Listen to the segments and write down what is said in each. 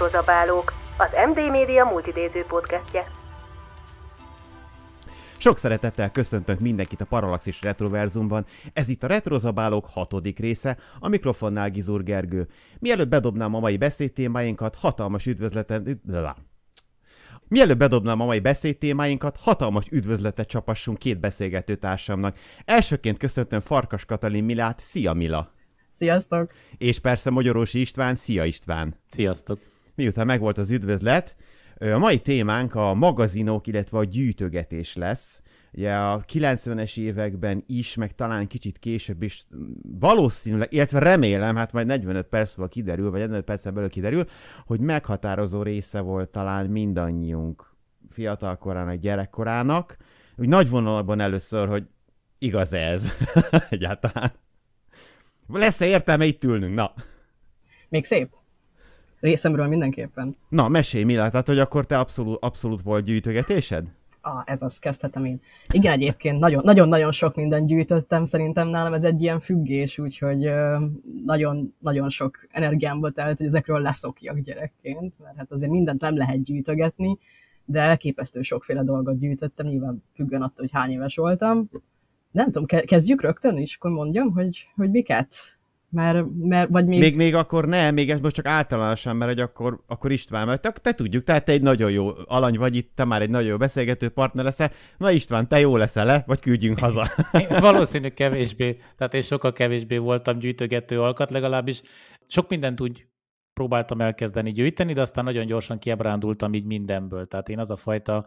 Retrozabálók, az MD Media multidéző podcastje. Sok szeretettel köszöntök mindenkit a Paralaxis Retroverzumban. Ez itt a Retrozabálók hatodik része, a mikrofonnál Gizur Gergő. Mielőtt bedobnám a mai beszédtémáinkat, hatalmas üdvözleten... Mielőtt bedobnám a mai beszédtémáinkat, hatalmas üdvözletet csapassunk két beszélgető társamnak. Elsőként köszöntöm Farkas Katalin Milát, szia Mila! Sziasztok! És persze Magyarósi István, szia István! Sziasztok! miután megvolt az üdvözlet, a mai témánk a magazinok, illetve a gyűjtögetés lesz. Ugye a 90-es években is, meg talán kicsit később is valószínűleg, illetve remélem, hát majd 45 perc múlva kiderül, vagy 45 percen belül kiderül, hogy meghatározó része volt talán mindannyiunk fiatalkorának, gyerekkorának. Úgy nagy vonalban először, hogy igaz ez egyáltalán. Lesz-e értelme itt ülnünk? Na. Még szép. Részemről mindenképpen. Na, mesélj, mi láttad, hogy akkor te abszolút, abszolút volt gyűjtögetésed? ah, ez az, kezdhetem én. Igen, egyébként nagyon-nagyon sok mindent gyűjtöttem, szerintem nálam ez egy ilyen függés, úgyhogy nagyon-nagyon sok volt el, hogy ezekről leszokjak gyerekként, mert hát azért mindent nem lehet gyűjtögetni, de elképesztő sokféle dolgot gyűjtöttem, nyilván függően attól, hogy hány éves voltam. Nem tudom, kezdjük rögtön is, akkor mondjam, hogy, hogy miket? Mert, mert, vagy még... még... Még akkor ne, még ez most csak általánosan, mert hogy akkor, akkor István, mert te, te tudjuk, tehát te egy nagyon jó alany vagy itt, te már egy nagyon jó beszélgető partner leszel. Na István, te jó leszel le, vagy küldjünk haza. Én valószínű kevésbé, tehát én sokkal kevésbé voltam gyűjtögető alkat, legalábbis sok mindent úgy próbáltam elkezdeni gyűjteni, de aztán nagyon gyorsan kiebrándultam így mindenből. Tehát én az a fajta,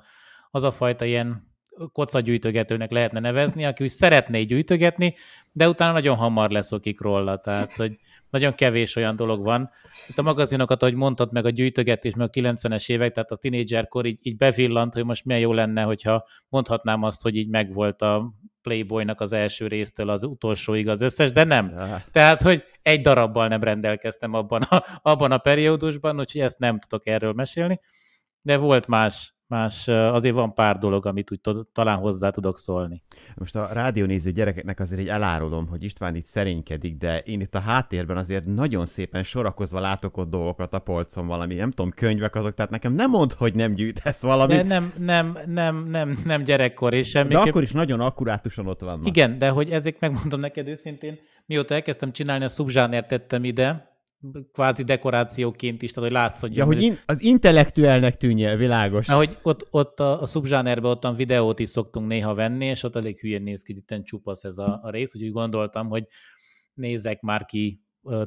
az a fajta ilyen kocagyűjtögetőnek lehetne nevezni, aki úgy szeretné gyűjtögetni, de utána nagyon hamar leszokik róla, tehát hogy nagyon kevés olyan dolog van. Itt a magazinokat, ahogy mondtad, meg a gyűjtögetés, meg a 90-es évek, tehát a tinédzserkor így, így bevillant, hogy most milyen jó lenne, hogyha mondhatnám azt, hogy így megvolt a Playboynak az első résztől az utolsóig az összes, de nem. Ja. Tehát, hogy egy darabbal nem rendelkeztem abban a, abban a periódusban, úgyhogy ezt nem tudok erről mesélni, de volt más más azért van pár dolog, amit úgy talán hozzá tudok szólni. Most a rádiónéző gyerekeknek azért egy elárulom, hogy István itt szerénykedik, de én itt a háttérben azért nagyon szépen sorakozva látok ott dolgokat a polcon valami, nem tudom, könyvek azok, tehát nekem nem mond, hogy nem gyűjtesz valamit. De nem, nem, nem, nem, nem gyerekkor és semmi. De akkor is nagyon akkurátusan ott vannak. Igen, de hogy ezek megmondom neked őszintén, mióta elkezdtem csinálni a szubzsánért tettem ide, kvázi dekorációként is, tehát hogy látszódjon. Ja, hogy in, az intellektuelnek tűnje, világos. Na, hogy ott, ott a, a szubzsánerben ottan videót is szoktunk néha venni, és ott elég hülyén néz ki, itt csupasz ez a, a rész, úgyhogy gondoltam, hogy nézek már ki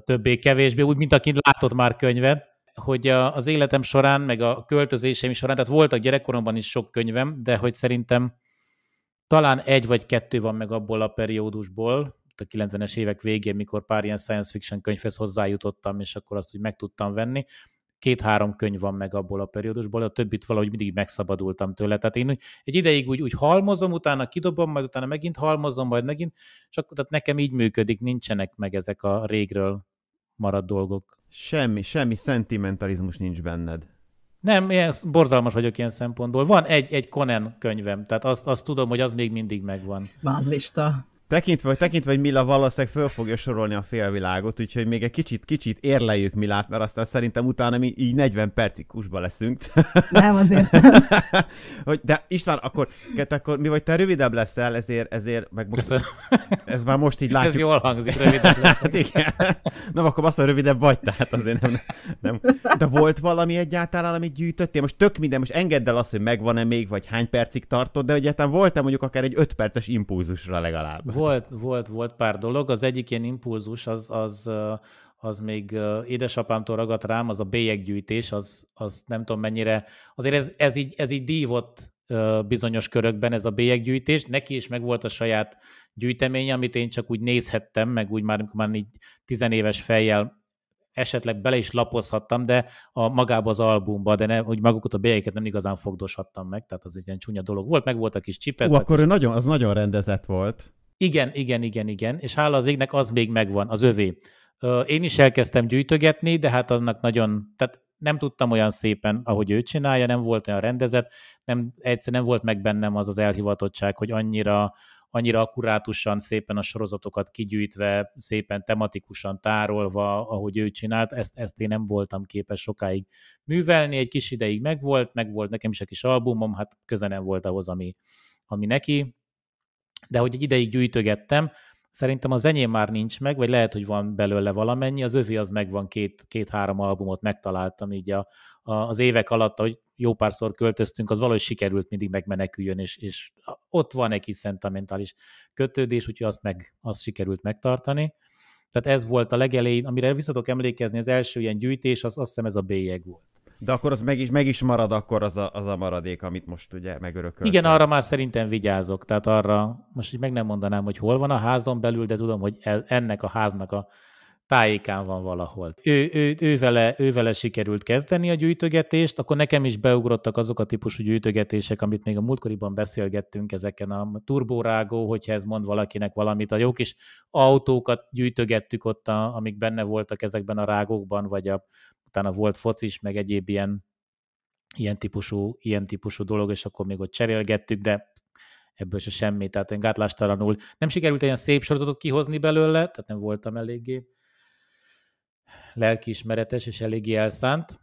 többé-kevésbé, úgy, mint aki látott már könyvet, hogy a, az életem során, meg a költözéseim során, tehát voltak gyerekkoromban is sok könyvem, de hogy szerintem talán egy vagy kettő van meg abból a periódusból, a 90-es évek végén, mikor pár ilyen science fiction könyvhez hozzájutottam, és akkor azt úgy meg tudtam venni. Két-három könyv van meg abból a periódusból, a többit valahogy mindig megszabadultam tőle. Tehát én úgy, egy ideig úgy, úgy halmozom, utána kidobom, majd utána megint halmozom, majd megint, és akkor tehát nekem így működik, nincsenek meg ezek a régről maradt dolgok. Semmi, semmi szentimentalizmus nincs benned. Nem, ilyen, borzalmas vagyok ilyen szempontból. Van egy, egy Conan könyvem, tehát azt, azt tudom, hogy az még mindig megvan. Vázlista. Tekintve, hogy tekintve, hogy Mila valószínűleg föl fogja sorolni a félvilágot, úgyhogy még egy kicsit, kicsit érleljük Milát, mert aztán szerintem utána mi így 40 percig kusba leszünk. Nem azért. hogy, de István, akkor, ket, akkor mi vagy te rövidebb leszel, ezért, ezért meg most, ez már most így látjuk. Ez jól hangzik, rövidebb hát igen. Nem, akkor azt mondom, rövidebb vagy, tehát azért nem, nem. De volt valami egyáltalán, amit gyűjtöttél? Most tök minden, most engedd el azt, hogy megvan-e még, vagy hány percig tartod, de egyáltalán volt-e mondjuk akár egy 5 perces impulzusra legalább? volt, volt, volt pár dolog. Az egyik ilyen impulzus az, az, az még édesapámtól ragadt rám, az a bélyeggyűjtés, az, az nem tudom mennyire, azért ez, ez, így, ez így dívott bizonyos körökben ez a bélyeggyűjtés. Neki is megvolt a saját gyűjteménye, amit én csak úgy nézhettem, meg úgy már, már így tizenéves fejjel esetleg bele is lapozhattam, de a magába az albumba, de nem, hogy magukat a bélyeket nem igazán fogdoshattam meg, tehát az egy ilyen csúnya dolog volt, meg volt a kis csipesz. Ó, akkor ő nagyon, az nagyon rendezett volt. Igen, igen, igen, igen, és hála az égnek az még megvan, az övé. Én is elkezdtem gyűjtögetni, de hát annak nagyon, tehát nem tudtam olyan szépen, ahogy ő csinálja, nem volt olyan rendezett, nem, egyszerűen nem volt meg bennem az az elhivatottság, hogy annyira, annyira akkurátusan, szépen a sorozatokat kigyűjtve, szépen tematikusan tárolva, ahogy ő csinált, ezt, ezt én nem voltam képes sokáig művelni, egy kis ideig megvolt, megvolt nekem is a kis albumom, hát köze nem volt ahhoz, ami, ami neki, de hogy egy ideig gyűjtögettem, szerintem az enyém már nincs meg, vagy lehet, hogy van belőle valamennyi, az övé az megvan, két-három két, albumot megtaláltam így a, a, az évek alatt, hogy jó párszor költöztünk, az valahogy sikerült mindig megmeneküljön, és, és ott van egy kis szentimentális kötődés, úgyhogy azt, meg, azt sikerült megtartani. Tehát ez volt a legelején, amire visszatok emlékezni, az első ilyen gyűjtés, az azt hiszem ez a bélyeg volt. De akkor az meg is, meg is marad akkor az a, az a maradék, amit most ugye megörököltem. Igen, arra már szerintem vigyázok. Tehát arra, most így meg nem mondanám, hogy hol van a házon belül, de tudom, hogy e, ennek a háznak a tájékán van valahol. Ő, ő, ő, vele, ő vele sikerült kezdeni a gyűjtögetést, akkor nekem is beugrottak azok a típusú gyűjtögetések, amit még a múltkoriban beszélgettünk ezeken a turbórágó, hogyha ez mond valakinek valamit, a jó kis autókat gyűjtögettük ott, a, amik benne voltak ezekben a rágókban, vagy a utána volt foci is, meg egyéb ilyen, ilyen, típusú, ilyen típusú dolog, és akkor még ott cserélgettük, de ebből se semmi, tehát én gátlástalanul nem sikerült ilyen szép sorozatot kihozni belőle, tehát nem voltam eléggé lelkiismeretes és eléggé elszánt,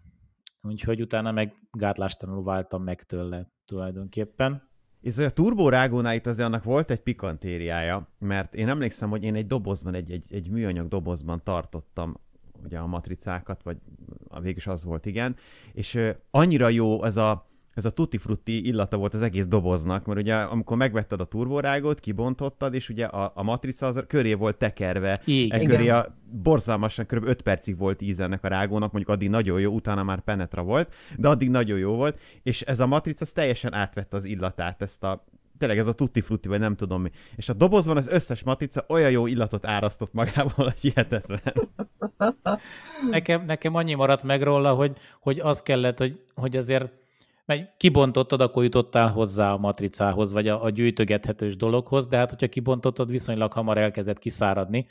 úgyhogy utána meg gátlástalanul váltam meg tőle tulajdonképpen. És a Turbo Rágónál itt azért annak volt egy pikantériája, mert én emlékszem, hogy én egy dobozban, egy, egy, egy műanyag dobozban tartottam ugye a matricákat, vagy a végülis az volt, igen, és annyira jó ez a ez a tutti frutti illata volt az egész doboznak, mert ugye amikor megvetted a turborágot, kibontottad, és ugye a, a matrica az köré volt tekerve, Igen. E köré a borzalmasan kb. 5 percig volt íz ennek a rágónak, mondjuk addig nagyon jó, utána már penetra volt, de addig nagyon jó volt, és ez a matrica az teljesen átvette az illatát, ezt a tényleg ez a tutti frutti, vagy nem tudom mi. És a dobozban az összes matrica olyan jó illatot árasztott magából, hogy hihetetlen nekem, nekem annyi maradt meg róla, hogy, hogy az kellett, hogy, hogy azért mert kibontottad, akkor jutottál hozzá a matricához, vagy a, a gyűjtögethetős dologhoz, de hát, hogyha kibontottad, viszonylag hamar elkezdett kiszáradni.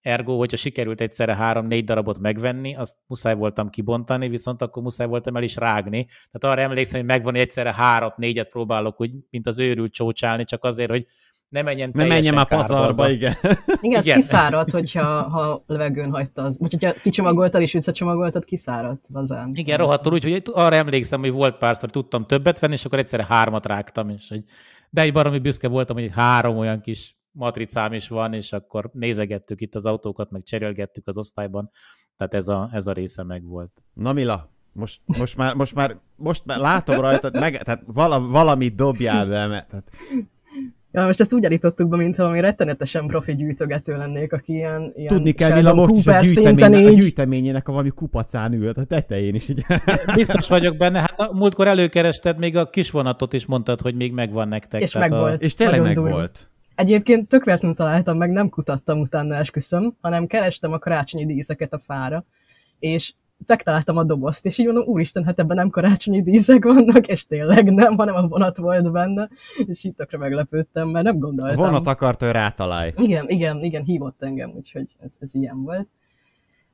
Ergo, hogyha sikerült egyszerre három-négy darabot megvenni, azt muszáj voltam kibontani, viszont akkor muszáj voltam el is rágni. Tehát arra emlékszem, hogy megvan hogy egyszerre három négyet próbálok, úgy, mint az őrült csócsálni, csak azért, hogy ne menjen Ne menjen már pazarba, igen. Igen, igen. kiszáradt, hogyha ha levegőn hagyta az. Vagy hogyha kicsomagoltad és visszacsomagoltad, kiszáradt lazán. Igen, rohadtul úgy, hogy arra emlékszem, hogy volt pár hogy tudtam többet venni, és akkor egyszerre hármat rágtam, és hogy de egy baromi büszke voltam, hogy három olyan kis matricám is van, és akkor nézegettük itt az autókat, meg cserélgettük az osztályban, tehát ez a, ez a része volt. Na Mila, most, most, már, most, már, most már látom rajta, meg, tehát vala, valamit dobjál be, mert, tehát most ezt úgy állítottuk be, mint valami rettenetesen profi gyűjtögető lennék, aki ilyen... ilyen Tudni kell, a most is a, gyűjtemény, a gyűjteményének a valami kupacán ült, a tetején is. Ugye. Biztos vagyok benne, hát a múltkor előkerested még a kis vonatot is mondtad, hogy még megvan nektek. És megvolt. A... És tényleg megvolt. Egyébként tök véletlenül találtam meg, nem kutattam utána esküszöm, hanem kerestem a karácsonyi díszeket a fára, és megtaláltam a dobozt, és így mondom, úristen, hát ebben nem karácsonyi díszek vannak, és tényleg nem, hanem a vonat volt benne, és itt tökre meglepődtem, mert nem gondoltam. A vonat akart, hogy rátalálj. Igen, igen, igen, hívott engem, úgyhogy ez, ez ilyen volt.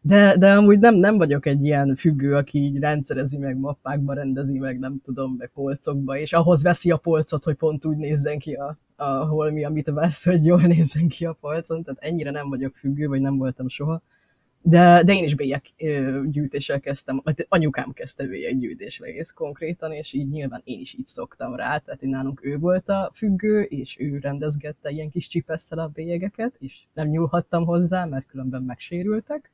De, de amúgy nem, nem vagyok egy ilyen függő, aki így rendszerezi meg, mappákba rendezi meg, nem tudom, meg polcokba, és ahhoz veszi a polcot, hogy pont úgy nézzen ki a, a holmi, amit vesz, hogy jól nézzen ki a polcon, tehát ennyire nem vagyok függő, vagy nem voltam soha de, de én is bélyek gyűjtéssel kezdtem, vagy anyukám kezdte bélyek gyűjtésre egész konkrétan, és így nyilván én is így szoktam rá, tehát én nálunk ő volt a függő, és ő rendezgette ilyen kis csipesszel a bélyegeket, és nem nyúlhattam hozzá, mert különben megsérültek.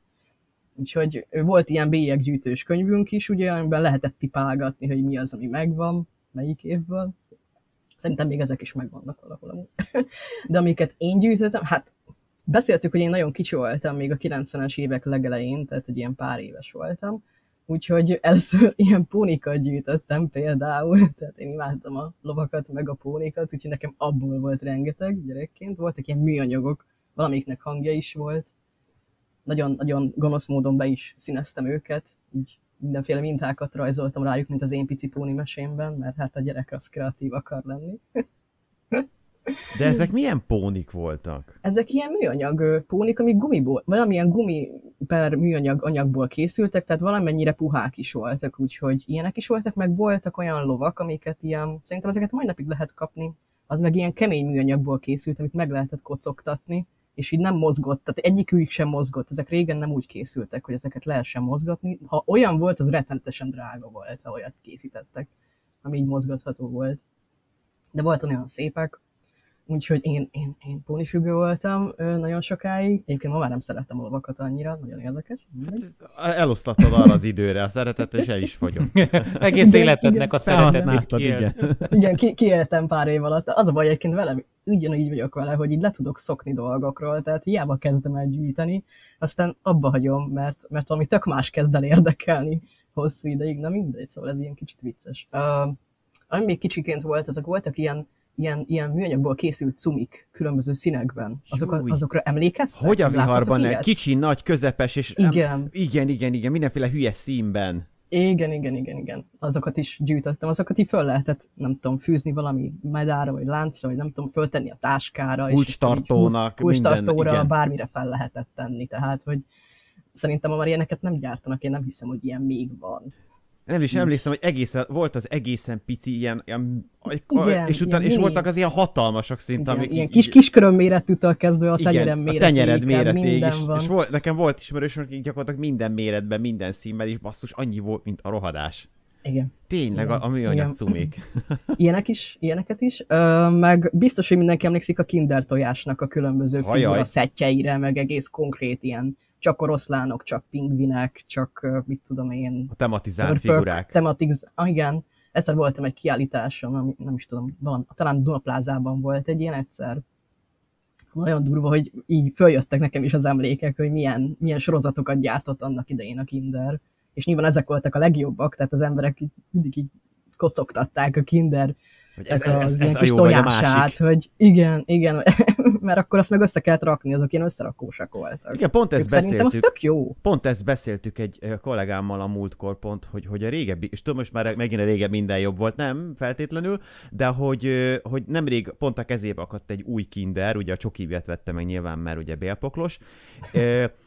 Úgyhogy volt ilyen bélyeggyűjtős könyvünk is, ugye, amiben lehetett pipálgatni, hogy mi az, ami megvan, melyik évből. Szerintem még ezek is megvannak valahol. De amiket én gyűjtöttem, hát beszéltük, hogy én nagyon kicsi voltam még a 90-es évek legelején, tehát hogy ilyen pár éves voltam, úgyhogy először ilyen pónikat gyűjtöttem például, tehát én imádtam a lovakat, meg a pónikat, úgyhogy nekem abból volt rengeteg gyerekként, voltak ilyen műanyagok, valamiknek hangja is volt, nagyon-nagyon gonosz módon be is színeztem őket, így mindenféle mintákat rajzoltam rájuk, mint az én pici póni mesémben, mert hát a gyerek az kreatív akar lenni. De ezek milyen pónik voltak? Ezek ilyen műanyag pónik, amik gumiból, valamilyen gumi per műanyag anyagból készültek, tehát valamennyire puhák is voltak, úgyhogy ilyenek is voltak, meg voltak olyan lovak, amiket ilyen, szerintem ezeket mai napig lehet kapni, az meg ilyen kemény műanyagból készült, amit meg lehetett kocogtatni, és így nem mozgott, tehát egyikük sem mozgott, ezek régen nem úgy készültek, hogy ezeket lehessen mozgatni. Ha olyan volt, az rettenetesen drága volt, ha olyat készítettek, ami így mozgatható volt. De voltak olyan szépek, Úgyhogy én, én, én pónifüggő voltam nagyon sokáig. Egyébként ma már nem szerettem a lovakat annyira, nagyon érdekes. Hát, elosztottad arra az időre a szeretet, és el is vagyok. Egész igen, életednek igen, a szeretet kiélt. Igen, igen ki, kiéltem pár év alatt. Az a baj egyébként velem, ugyanúgy vagyok vele, hogy így le tudok szokni dolgokról, tehát hiába kezdem el gyűjteni, aztán abba hagyom, mert, mert valami tök más kezd el érdekelni hosszú ideig, na mindegy, szóval ez ilyen kicsit vicces. Uh, ami még kicsiként volt, azok voltak ilyen ilyen, ilyen műanyagból készült cumik különböző színekben. Azok, azokra emlékeztek? Hogy a viharban? Egy Kicsi, nagy, közepes, és igen. Em, igen, igen, igen, mindenféle hülye színben. Igen, igen, igen, igen. Azokat is gyűjtöttem, azokat így föl lehetett, nem tudom, fűzni valami medára, vagy láncra, vagy nem tudom, föltenni a táskára. Kulcstartónak, Kulcstartóra, bármire fel lehetett tenni, tehát, hogy szerintem a már ilyeneket nem gyártanak, én nem hiszem, hogy ilyen még van nem is emlékszem, hogy egészen, volt az egészen pici ilyen, ilyen igen, és, utána, és voltak az ilyen hatalmasak szinte, igen, amik... Ilyen kis kisköröm méretűtől kezdve a tenyerem tenyered méretéig. a tenyered méretéig, és, van. és volt, nekem volt ismerős, hogy gyakorlatilag minden méretben, minden színben, és basszus, annyi volt, mint a rohadás. Igen. Tényleg, igen, a, a műanyag igen. cumék. Ilyenek is, ilyeneket is. Ö, meg biztos, hogy mindenki emlékszik a kinder tojásnak a különböző figura szettjeire, meg egész konkrét ilyen csak oroszlánok, csak pingvinek, csak mit tudom én... A tematizált törpök, figurák. Tematiz... Ah, igen. Egyszer voltam egy kiállításon, ami, nem is tudom, van, talán Dunaplázában volt egy ilyen egyszer. Nagyon durva, hogy így följöttek nekem is az emlékek, hogy milyen, milyen sorozatokat gyártott annak idején a Kinder. És nyilván ezek voltak a legjobbak, tehát az emberek mindig így kocogtatták a Kinder hogy ez, ez, ez, ez a jó tojását, vagy a másik. hogy igen, igen, mert akkor azt meg össze kellett rakni, azok ilyen összerakósak voltak. Igen, pont ezt beszéltük. Szerintem az tök jó. Pont ezt beszéltük egy kollégámmal a múltkor pont, hogy, hogy a régebbi, és tudom, most már megint a régebbi minden jobb volt, nem feltétlenül, de hogy, hogy nemrég pont a kezébe akadt egy új kinder, ugye a csokivét vette meg nyilván, mert ugye bélpoklos,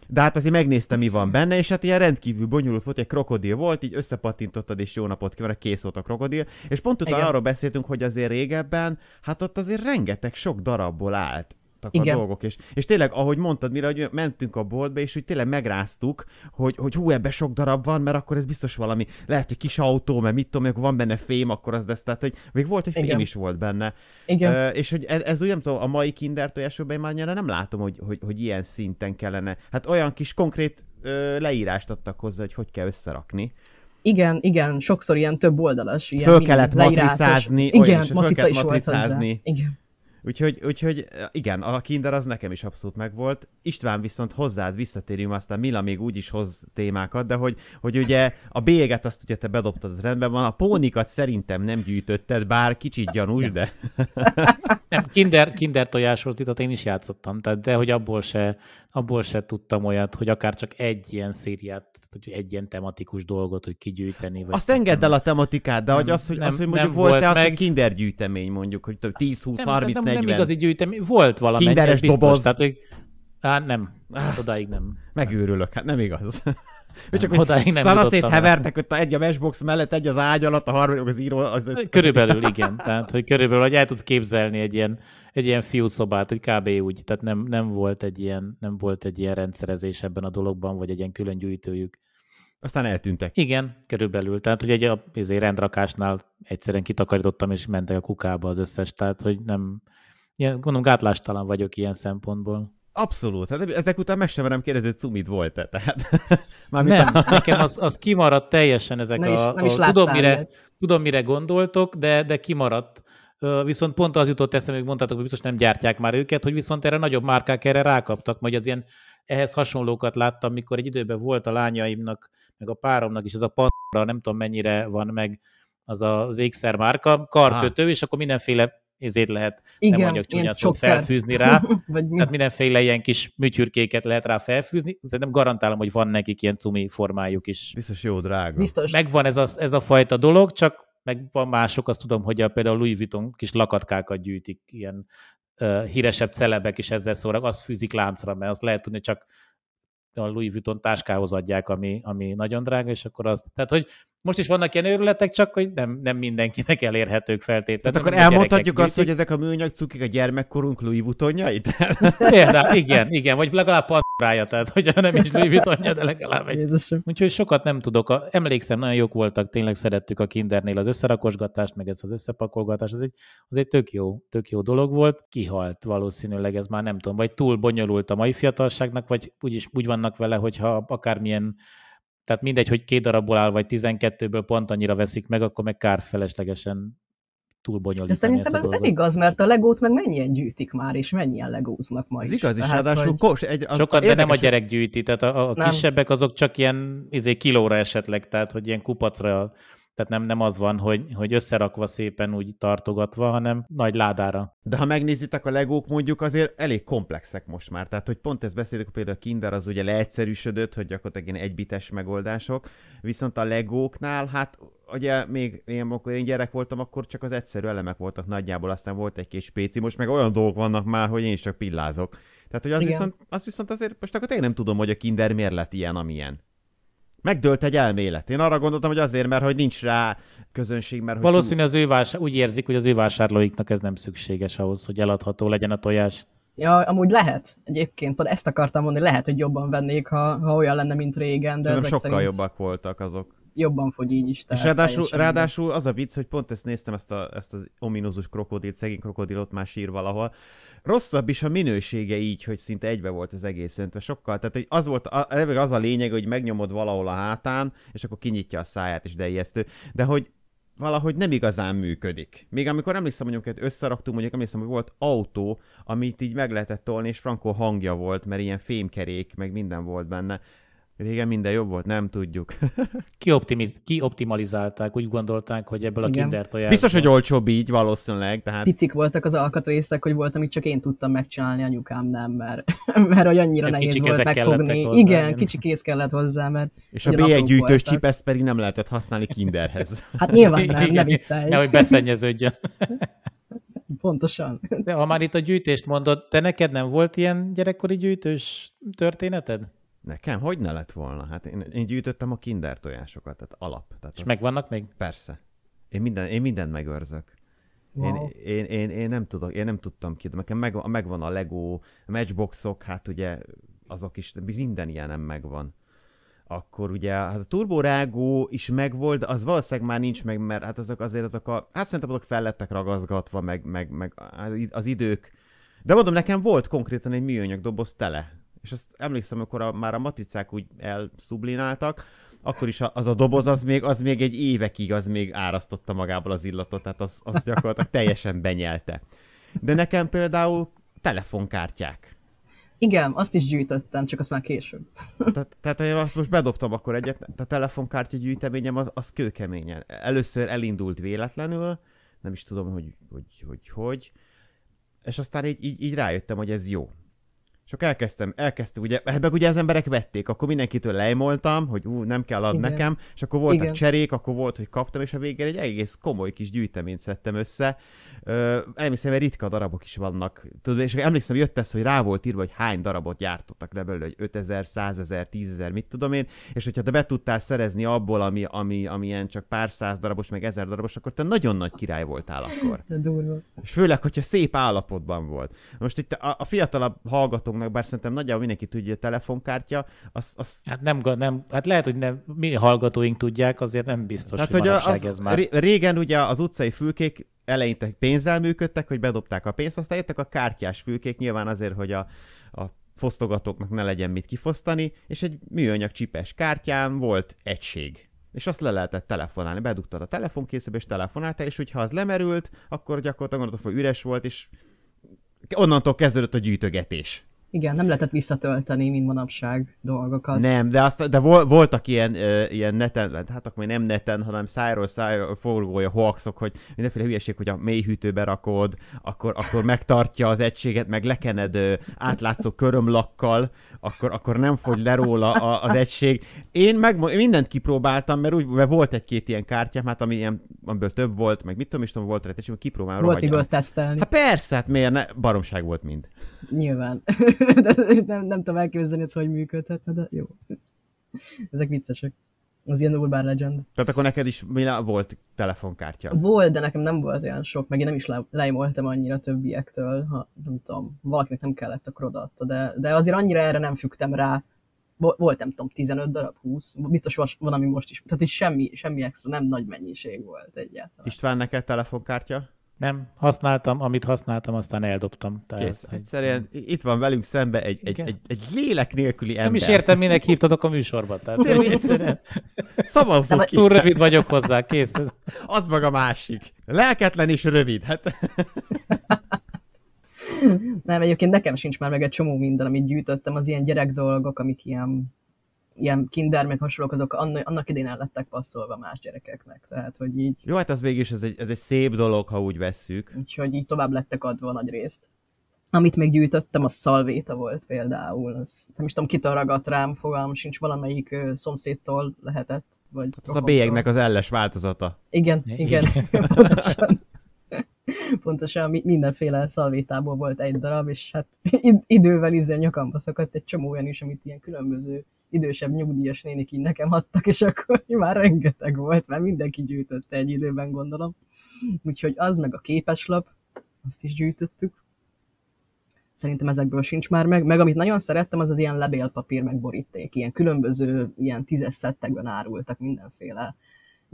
de hát azért megnéztem, mi van benne, és hát ilyen rendkívül bonyolult volt, egy krokodil volt, így összepatintottad, és jó napot kívánok, kész volt a krokodil. És pont utána arról beszéltünk, hogy azért régebben, hát ott azért rengeteg sok darabból állt kiszakadtak Igen. a dolgok. És, és tényleg, ahogy mondtad, mire hogy mentünk a boltba, és úgy tényleg megráztuk, hogy, hogy hú, ebbe sok darab van, mert akkor ez biztos valami, lehet, hogy kis autó, mert mit tudom, akkor van benne fém, akkor az lesz. Tehát, hogy még volt, hogy fém Igen. is volt benne. Igen. Uh, és hogy ez, ez úgy nem tudom, a mai kinder tojásokban már nyára nem látom, hogy, hogy, hogy ilyen szinten kellene. Hát olyan kis konkrét ö, leírást adtak hozzá, hogy hogy kell összerakni. Igen, igen, sokszor ilyen több oldalas. Ilyen föl kellett leírásos. matricázni, igen, olyan, matrica föl kellett matricázni. Volt hozzá. Igen. Úgyhogy, úgyhogy igen, a Kinder az nekem is abszolút megvolt. István viszont hozzád visszatérjünk, aztán Mila még úgy is hoz témákat, de hogy, hogy ugye a bélyeget azt ugye te bedobtad, az rendben van, a pónikat szerintem nem gyűjtötted, bár kicsit gyanús, de... nem, kinder, kinder tojás volt itt, én is játszottam, tehát de hogy abból se, abból se tudtam olyat, hogy akár csak egy ilyen szériát hogy egy ilyen tematikus dolgot, hogy kigyűjteni. Vagy Azt engedd el a tematikát, de nem, hogy az, hogy, nem, az, hogy mondjuk volt, volt az, meg... hogy kinder gyűjtemény mondjuk, hogy 10, 20, nem, 30, nem, nem, 40. Nem igazi gyűjtemény, volt valami. Kinderes biztos, doboz. Tehát, hogy, hát nem, hát odáig nem. Megőrülök, hát nem igaz. Nem, csak, hogy szanaszét hevertek ott egy a mesbox mellett, egy az ágy alatt, a harmadik az író. Az... Körülbelül igen. Tehát, hogy körülbelül, hogy el tudsz képzelni egy ilyen egy ilyen fiúszobát, hogy kb. úgy, tehát nem, nem, volt egy ilyen, nem volt egy ilyen rendszerezés ebben a dologban, vagy egy ilyen külön gyűjtőjük. Aztán eltűntek. Igen, körülbelül. Tehát, hogy egy azért rendrakásnál egyszerűen kitakarítottam, és mentek a kukába az összes, tehát, hogy nem, ilyen, gondolom gátlástalan vagyok ilyen szempontból. Abszolút, hát ezek után meg sem merem kérdezni, hogy cumid volt-e, tehát... Mármint nem, a... nekem az, az kimaradt teljesen ezek nem a... Is, nem a, is tudom, mire, tudom, mire gondoltok, de, de kimaradt Viszont pont az jutott eszembe, hogy mondtátok, hogy biztos nem gyártják már őket, hogy viszont erre nagyobb márkák erre rákaptak, majd az ilyen ehhez hasonlókat láttam, mikor egy időben volt a lányaimnak, meg a páromnak is ez a panra, nem tudom mennyire van meg az az ékszer márka, karkötő, és akkor mindenféle ezért lehet, Igen, nem mondjuk csúnya szót, szóval felfűzni rá. Vagy mi? Tehát mindenféle ilyen kis műtyürkéket lehet rá felfűzni, de nem garantálom, hogy van nekik ilyen cumi formájuk is. Biztos jó drága. Biztos. Megvan ez a, ez a fajta dolog, csak meg van mások, azt tudom, hogy a, például Louis Vuitton kis lakatkákat gyűjtik, ilyen ö, híresebb celebek is ezzel szórak, azt fűzik láncra, mert azt lehet tudni, csak a Louis Vuitton táskához adják, ami, ami nagyon drága, és akkor azt, tehát hogy most is vannak ilyen őrületek, csak hogy nem, nem mindenkinek elérhetők feltétlenül. Tehát akkor elmondhatjuk azt, hogy ezek a műanyag cukik a gyermekkorunk Louis Vuittonjai? Például, igen, igen, vagy legalább pandrája, tehát hogyha nem is Louis Vuittonja, de legalább egy. Jézusom. Úgyhogy sokat nem tudok. Emlékszem, nagyon jók voltak, tényleg szerettük a kindernél az összerakosgatást, meg ez az összepakolgatás, az egy, az egy tök, jó, tök jó dolog volt. Kihalt valószínűleg ez már nem tudom, vagy túl bonyolult a mai fiatalságnak, vagy úgy is úgy vannak vele, hogyha akármilyen tehát mindegy, hogy két darabból áll, vagy 12-ből pont annyira veszik meg, akkor meg kár feleslegesen túl bonyolítani. De szerintem ez nem igaz, mert a legót meg mennyien gyűjtik már, és mennyien legóznak majd. ez is. igaz, is, tehát, ráadásul hogy... kos, egy, az Sokat, de nem a gyerek gyűjti, tehát a, a kisebbek azok csak ilyen izé, kilóra esetleg, tehát hogy ilyen kupacra tehát nem, nem az van, hogy, hogy összerakva szépen úgy tartogatva, hanem nagy ládára. De ha megnézitek, a legók mondjuk azért elég komplexek most már. Tehát, hogy pont ezt beszéltük, például a Kinder az ugye leegyszerűsödött, hogy gyakorlatilag ilyen egybites megoldások, viszont a legóknál, hát ugye még én, amikor én gyerek voltam, akkor csak az egyszerű elemek voltak nagyjából, aztán volt egy kis péci, most meg olyan dolgok vannak már, hogy én is csak pillázok. Tehát, hogy az, viszont, az viszont azért, most akkor én nem tudom, hogy a Kinder miért lett ilyen, amilyen. Megdőlt egy elmélet. Én arra gondoltam, hogy azért, mert hogy nincs rá közönség, mert hogy Valószínű az ő vás- úgy érzik, hogy az ő vásárlóiknak ez nem szükséges ahhoz, hogy eladható legyen a tojás. Ja, amúgy lehet egyébként, pont ezt akartam mondani, lehet, hogy jobban vennék, ha, ha olyan lenne, mint régen. De ezek sokkal szerint... jobbak voltak azok jobban fogy így is. És ráadásul, ráadásul az a vicc, hogy pont ezt néztem, ezt, a, ezt az ominózus krokodilt, szegény krokodilot már sír valahol. Rosszabb is a minősége így, hogy szinte egybe volt az egész öntve sokkal. Tehát hogy az volt a, az a lényeg, hogy megnyomod valahol a hátán, és akkor kinyitja a száját, és de ijesztő. De hogy valahogy nem igazán működik. Még amikor emlékszem, mondjuk, hogy összeraktunk, mondjuk emlékszem, hogy volt autó, amit így meg lehetett tolni, és frankó hangja volt, mert ilyen fémkerék, meg minden volt benne. Régen minden jobb volt, nem tudjuk. Ki kioptimalizálták, úgy gondolták, hogy ebből a Igen. kinder Biztos, hogy olcsóbb így valószínűleg. Tehát... Picik voltak az alkatrészek, hogy volt, amit csak én tudtam megcsinálni, anyukám nem, mert, mert hogy annyira nem nehéz volt megfogni. Hozzá, Igen, én. kicsi kéz kellett hozzá, mert... És a B1 gyűjtős csipeszt pedig nem lehetett használni kinderhez. hát nyilván nem, ne viccelj. Nehogy beszennyeződjön. Pontosan. De ha már itt a gyűjtést mondod, te neked nem volt ilyen gyerekkori gyűjtős történeted? Nekem? Hogy ne lett volna? Hát én, én gyűjtöttem a kinder tojásokat, tehát alap. Tehát És az... megvannak még? Persze. Én, minden, én mindent megőrzök. Wow. Én, én, én, én, nem tudok, én nem tudtam ki, de nekem megvan, megvan a Lego, a matchboxok, hát ugye azok is, minden ilyenem megvan. Akkor ugye hát a Rágó is megvolt, az valószínűleg már nincs meg, mert hát azok azért azok a, hát szerintem azok fel lettek ragaszgatva, meg, meg, meg hát az idők. De mondom, nekem volt konkrétan egy műanyag doboz tele és azt emlékszem, amikor a, már a matricák úgy elszublináltak, akkor is az a doboz, az még, az még egy évekig, az még árasztotta magából az illatot, tehát az, az gyakorlatilag teljesen benyelte. De nekem például telefonkártyák. Igen, azt is gyűjtöttem, csak azt már később. Tehát, tehát én azt most bedobtam akkor egyet, a telefonkártya gyűjteményem az, az kőkeményen. Először elindult véletlenül, nem is tudom, hogy hogy, hogy, hogy és aztán így, így, így rájöttem, hogy ez jó. És akkor elkezdtem, elkezdtem, ugye, hát meg ugye az emberek vették, akkor mindenkitől lejmoltam, hogy ú, nem kell ad nekem, és akkor voltak Igen. cserék, akkor volt, hogy kaptam, és a végén egy egész komoly kis gyűjteményt szedtem össze. Ö, emlékszem, mert ritka darabok is vannak, tudod, és emlékszem, jött ez, hogy rá volt írva, hogy hány darabot gyártottak le belőle, hogy 5000, 100 ezer, 10 ezer, mit tudom én, és hogyha te be tudtál szerezni abból, ami, ami, ami ilyen csak pár száz darabos, meg ezer darabos, akkor te nagyon nagy király voltál akkor. Durva. És főleg, hogyha szép állapotban volt. Most itt a, a fiatalabb hallgató hallgatóknak, bár szerintem nagyjából mindenki tudja, hogy a telefonkártya, az, az... Hát nem, nem, hát lehet, hogy nem, mi hallgatóink tudják, azért nem biztos, hát, hogy, hogy az, ez már. Régen ugye az utcai fülkék eleinte pénzzel működtek, hogy bedobták a pénzt, aztán jöttek a kártyás fülkék, nyilván azért, hogy a, a fosztogatóknak ne legyen mit kifosztani, és egy műanyag csipes kártyán volt egység. És azt le lehetett telefonálni. Bedugtad a telefonkészébe, és telefonáltál, és hogyha az lemerült, akkor gyakorlatilag gondoltam, hogy üres volt, és onnantól kezdődött a gyűjtögetés. Igen, nem lehetett visszatölteni, mint manapság dolgokat. Nem, de, azt, de vol, voltak ilyen, ö, ilyen neten, hát, hát akkor nem neten, hanem szájról szájról forgója hoaxok, hogy mindenféle hülyeség, hogy a mélyhűtőbe rakod, akkor, akkor megtartja az egységet, meg lekened ö, átlátszó körömlakkal, akkor, akkor nem fogy le róla a, az egység. Én meg mindent kipróbáltam, mert, úgy, mert volt egy-két ilyen kártyám, hát ami ilyen, amiből több volt, meg mit tudom is tudom, volt rá, és kipróbálom. Volt miből tesztelni. Hát persze, hát miért ne? Baromság volt mind. Nyilván. de nem, nem tudom elképzelni, hogy hogy működhetne, de jó. Ezek viccesek az ilyen Urban Legend. Tehát akkor neked is mi volt telefonkártya? Volt, de nekem nem volt olyan sok, meg én nem is leimoltam annyira többiektől, ha nem tudom, valakinek nem kellett, akkor odaadta, de, de azért annyira erre nem fügtem rá. Volt, nem tudom, 15 darab, 20, biztos van, ami most is, tehát is semmi, semmi extra, nem nagy mennyiség volt egyáltalán. István, neked telefonkártya? Nem, használtam, amit használtam, aztán eldobtam. Tehát, Kész, egy... egyszerűen itt van velünk szembe egy, egy, egy, egy lélek nélküli ember. Nem is értem, minek hívtatok a műsorba. Tehát, hogy egyszerűen... Szavazzuk ki. Túl rövid vagyok hozzá, kész. Az maga másik. Lelketlen és rövid. Hát... Nem, egyébként nekem sincs már meg egy csomó minden, amit gyűjtöttem, az ilyen gyerek dolgok, amik ilyen ilyen kinder, meg hasonlók, azok annak idén el lettek passzolva más gyerekeknek, tehát hogy így... Jó, hát az végig is ez egy, ez egy szép dolog, ha úgy vesszük. Úgyhogy így tovább lettek adva a nagy részt. Amit még gyűjtöttem, a szalvéta volt például. Az, nem is tudom, kitől ragadt rám, fogalm, sincs, valamelyik ö, szomszédtól lehetett. Vagy hát az a bélyegnek az elles változata. Igen, igen. igen. pontosan mindenféle szalvétából volt egy darab, és hát idővel izzel nyakamba szakadt egy csomó olyan is, amit ilyen különböző idősebb nyugdíjas nénik így nekem adtak, és akkor már rengeteg volt, mert mindenki gyűjtötte egy időben, gondolom. Úgyhogy az meg a képeslap, azt is gyűjtöttük. Szerintem ezekből sincs már meg. Meg amit nagyon szerettem, az az ilyen lebélpapír meg boríték. Ilyen különböző, ilyen tízes szettekben árultak mindenféle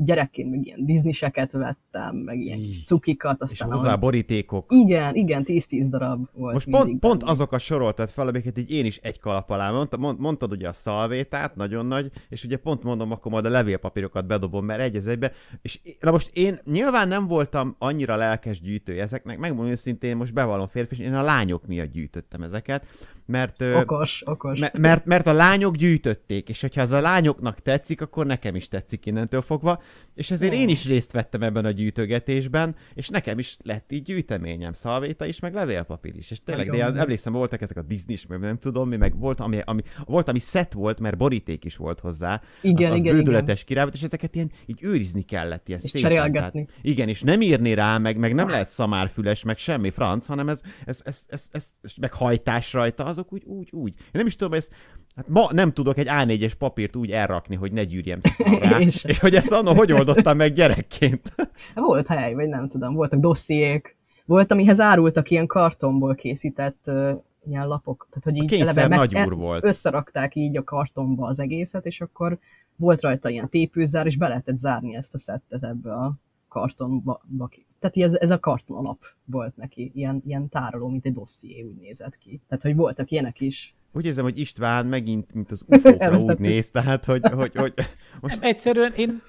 gyerekként meg ilyen disneyseket vettem, meg ilyen kis cukikat. Aztán és hozzá borítékok. Igen, igen, 10-10 darab volt. Most pont, pont pont azokat soroltad fel, amiket így én is egy kalap alá mondta, Mond, mondtad ugye a szalvétát, nagyon nagy, és ugye pont mondom, akkor majd a levélpapírokat bedobom, mert egy egybe. És na most én nyilván nem voltam annyira lelkes gyűjtő ezeknek, megmondom őszintén, most bevallom férfi, és én a lányok miatt gyűjtöttem ezeket, mert, okos, okos. mert, mert a lányok gyűjtötték, és hogyha az a lányoknak tetszik, akkor nekem is tetszik innentől fogva, és ezért én is részt vettem ebben a gyűjtögetésben, és nekem is lett így gyűjteményem, szalvéta is, meg levélpapír is, és tényleg, Nagyon de én, emlékszem, voltak ezek a disney is, nem tudom mi, meg volt, ami, ami, volt, ami szett volt, mert boríték is volt hozzá, igen, az, az igen, bődületes király volt, és ezeket ilyen így őrizni kellett, ilyen és szépen, Tehát, igen, és nem írni rá, meg, meg nem ah. lehet szamárfüles, meg semmi franc, hanem ez, ez, ez, ez, ez, ez meg hajtás rajta, az azok úgy, úgy, úgy. Én nem is tudom, ezt, hát ma nem tudok egy A4-es papírt úgy elrakni, hogy ne gyűrjem rá, és, és hogy ezt annak hogy oldottam meg gyerekként. Volt hely, vagy nem tudom, voltak dossziék, volt, amihez árultak ilyen kartonból készített uh, ilyen lapok, tehát hogy így eleve meg, nagy e- úr volt. összerakták így a kartonba az egészet, és akkor volt rajta ilyen tépőzár, és be lehetett zárni ezt a szettet ebbe a kartonba, tehát ez, ez a kartonalap volt neki, ilyen, ilyen tároló, mint egy dosszié úgy nézett ki. Tehát, hogy voltak ilyenek is. Úgy érzem, hogy István megint, mint az ufo úgy néz, tehát, hogy, hogy, hogy most... Egyszerűen én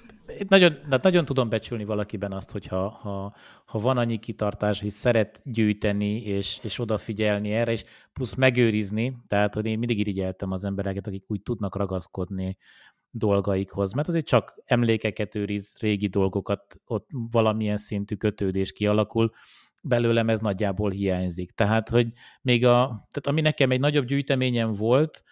nagyon, de nagyon tudom becsülni valakiben azt, hogy ha, ha, ha van annyi kitartás, hogy szeret gyűjteni és, és odafigyelni erre, és plusz megőrizni, tehát hogy én mindig irigyeltem az embereket, akik úgy tudnak ragaszkodni dolgaikhoz, mert azért csak emlékeket őriz, régi dolgokat, ott valamilyen szintű kötődés kialakul, belőlem ez nagyjából hiányzik. Tehát, hogy még a, tehát ami nekem egy nagyobb gyűjteményem volt,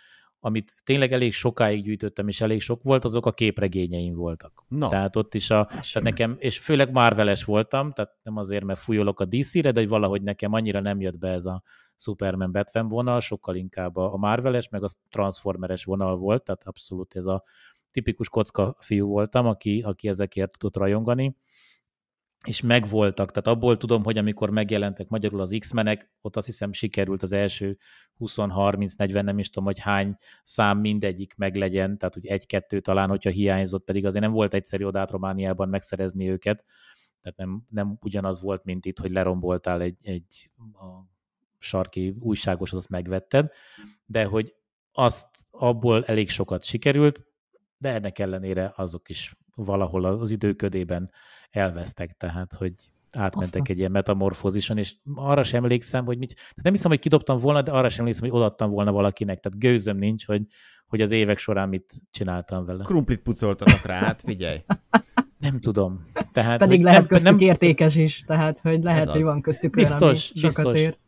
amit tényleg elég sokáig gyűjtöttem, és elég sok volt, azok a képregényeim voltak. No. Tehát ott is a, tehát nekem, és főleg Marveles voltam, tehát nem azért, mert fújolok a DC-re, de hogy valahogy nekem annyira nem jött be ez a Superman Batman vonal, sokkal inkább a Marveles, meg a Transformeres vonal volt, tehát abszolút ez a tipikus kocka fiú voltam, aki, aki ezekért tudott rajongani, és megvoltak, tehát abból tudom, hogy amikor megjelentek magyarul az X-menek, ott azt hiszem sikerült az első 20-30-40, nem is tudom, hogy hány szám mindegyik meglegyen, tehát hogy egy-kettő talán, hogyha hiányzott, pedig azért nem volt egyszerű odát Romániában megszerezni őket, tehát nem, nem ugyanaz volt, mint itt, hogy leromboltál egy, egy a sarki újságosod, azt megvetted, de hogy azt abból elég sokat sikerült, de ennek ellenére azok is valahol az időködében elvesztek, tehát hogy átmentek Aztán. egy ilyen metamorfózison, és arra sem emlékszem, hogy mit, tehát nem hiszem, hogy kidobtam volna, de arra sem emlékszem, hogy odaadtam volna valakinek, tehát gőzöm nincs, hogy, hogy az évek során mit csináltam vele. Krumplit pucoltatok rá, hát figyelj. Nem tudom. Tehát, Pedig lehet nem, köztük nem... értékes is, tehát hogy lehet, hogy van köztük biztos, olyan, ami biztos. sokat ér.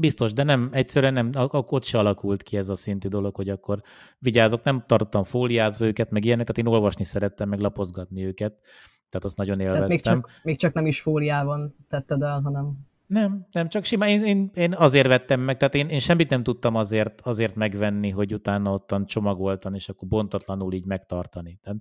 Biztos, de nem, egyszerűen nem, akkor ott se alakult ki ez a szintű dolog, hogy akkor vigyázok, nem tartottam fóliázva őket, meg ilyenek, tehát én olvasni szerettem, meg lapozgatni őket, tehát azt nagyon élveztem. Tehát még csak, még csak nem is fóliában tetted el, hanem... Nem, nem, csak simán, én, én, én azért vettem meg, tehát én, én semmit nem tudtam azért, azért megvenni, hogy utána ottan csomagoltan, és akkor bontatlanul így megtartani. Tehát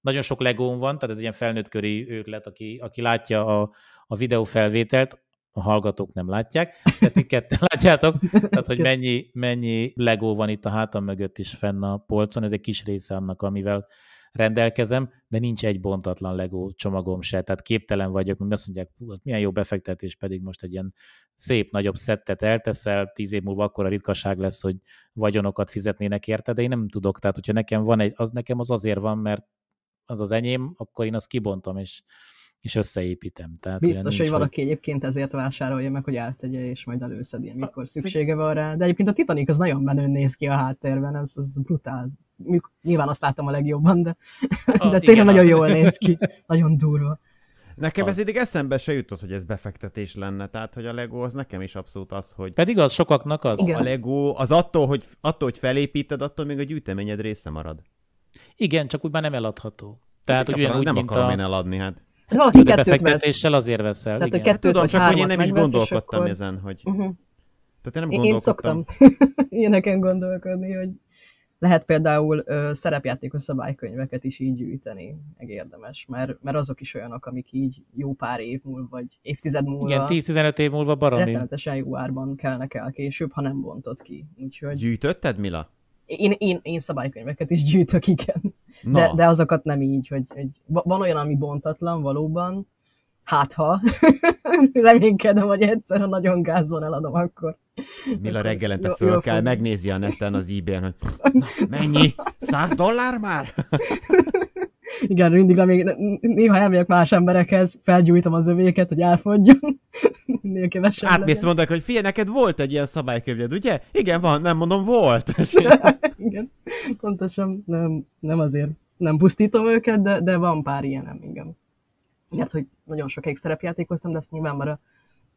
nagyon sok legón van, tehát ez egy ilyen felnőttköri őklet, aki, aki látja a, a videófelvételt, a hallgatók nem látják, de ti ketten látjátok, tehát hogy mennyi, mennyi legó van itt a hátam mögött is fenn a polcon, ez egy kis része annak, amivel rendelkezem, de nincs egy bontatlan LEGO csomagom se, tehát képtelen vagyok, mert azt mondják, hú, hát milyen jó befektetés, pedig most egy ilyen szép nagyobb szettet elteszel, tíz év múlva akkor a ritkaság lesz, hogy vagyonokat fizetnének érte, de én nem tudok, tehát hogyha nekem van egy, az nekem az azért van, mert az az enyém, akkor én azt kibontom, és és összeépítem. Tehát Biztos, hogy valaki hogy... egyébként ezért vásárolja meg, hogy eltegye, és majd előszedi, amikor a... szüksége van rá. De egyébként a Titanic az nagyon menő néz ki a háttérben, ez, ez brutál. Nyilván azt láttam a legjobban, de, a, ah, de tényleg ah. nagyon jól néz ki, nagyon durva. Nekem az. ez eddig eszembe se jutott, hogy ez befektetés lenne, tehát hogy a Lego az nekem is abszolút az, hogy... Pedig az sokaknak az. Igen. A Lego az attól hogy, attól, hogy felépíted, attól még a gyűjteményed része marad. Igen, csak úgy már nem eladható. Tehát, hát, hogy ugyanúgy, nem akarom a... én eladni, hát. Valaki Tudod, kettőt vesz. azért veszel. Tehát, igen. Kettőt, Tudom, vagy csak hogy én nem is gondolkodtam akkor... ezen, hogy... Uh-huh. Tehát én nem gondolkodtam. Én szoktam ilyeneken gondolkodni, hogy lehet például ö, szerepjátékos szabálykönyveket is így gyűjteni, meg érdemes, mert, mert azok is olyanok, amik így jó pár év múlva, vagy évtized múlva. Igen, 10-15 év múlva baromi. Rettenetesen jó árban kelnek el később, ha nem bontod ki. Úgyhogy... Gyűjtötted, Mila? Én, én, én szabálykönyveket is gyűjtök, igen. De, de azokat nem így, hogy, hogy van olyan, ami bontatlan valóban, hát ha, reménykedem, hogy egyszer, ha nagyon gáz eladom akkor. Mila reggelente jó, föl jó, kell, fog. megnézi a neten az ebay hogy na, mennyi? 100 dollár már? Igen, mindig, amíg néha elmegyek más emberekhez, felgyújtom az övéket, hogy elfogjon. Minél kevesebb Átmész mondják, hogy figyelj, neked volt egy ilyen szabálykönyved, ugye? Igen, van, nem mondom, volt. igen, pontosan nem, nem azért nem pusztítom őket, de, de van pár ilyenem, igen. Mert hogy nagyon sokáig szerepjátékoztam, de ezt nyilván már a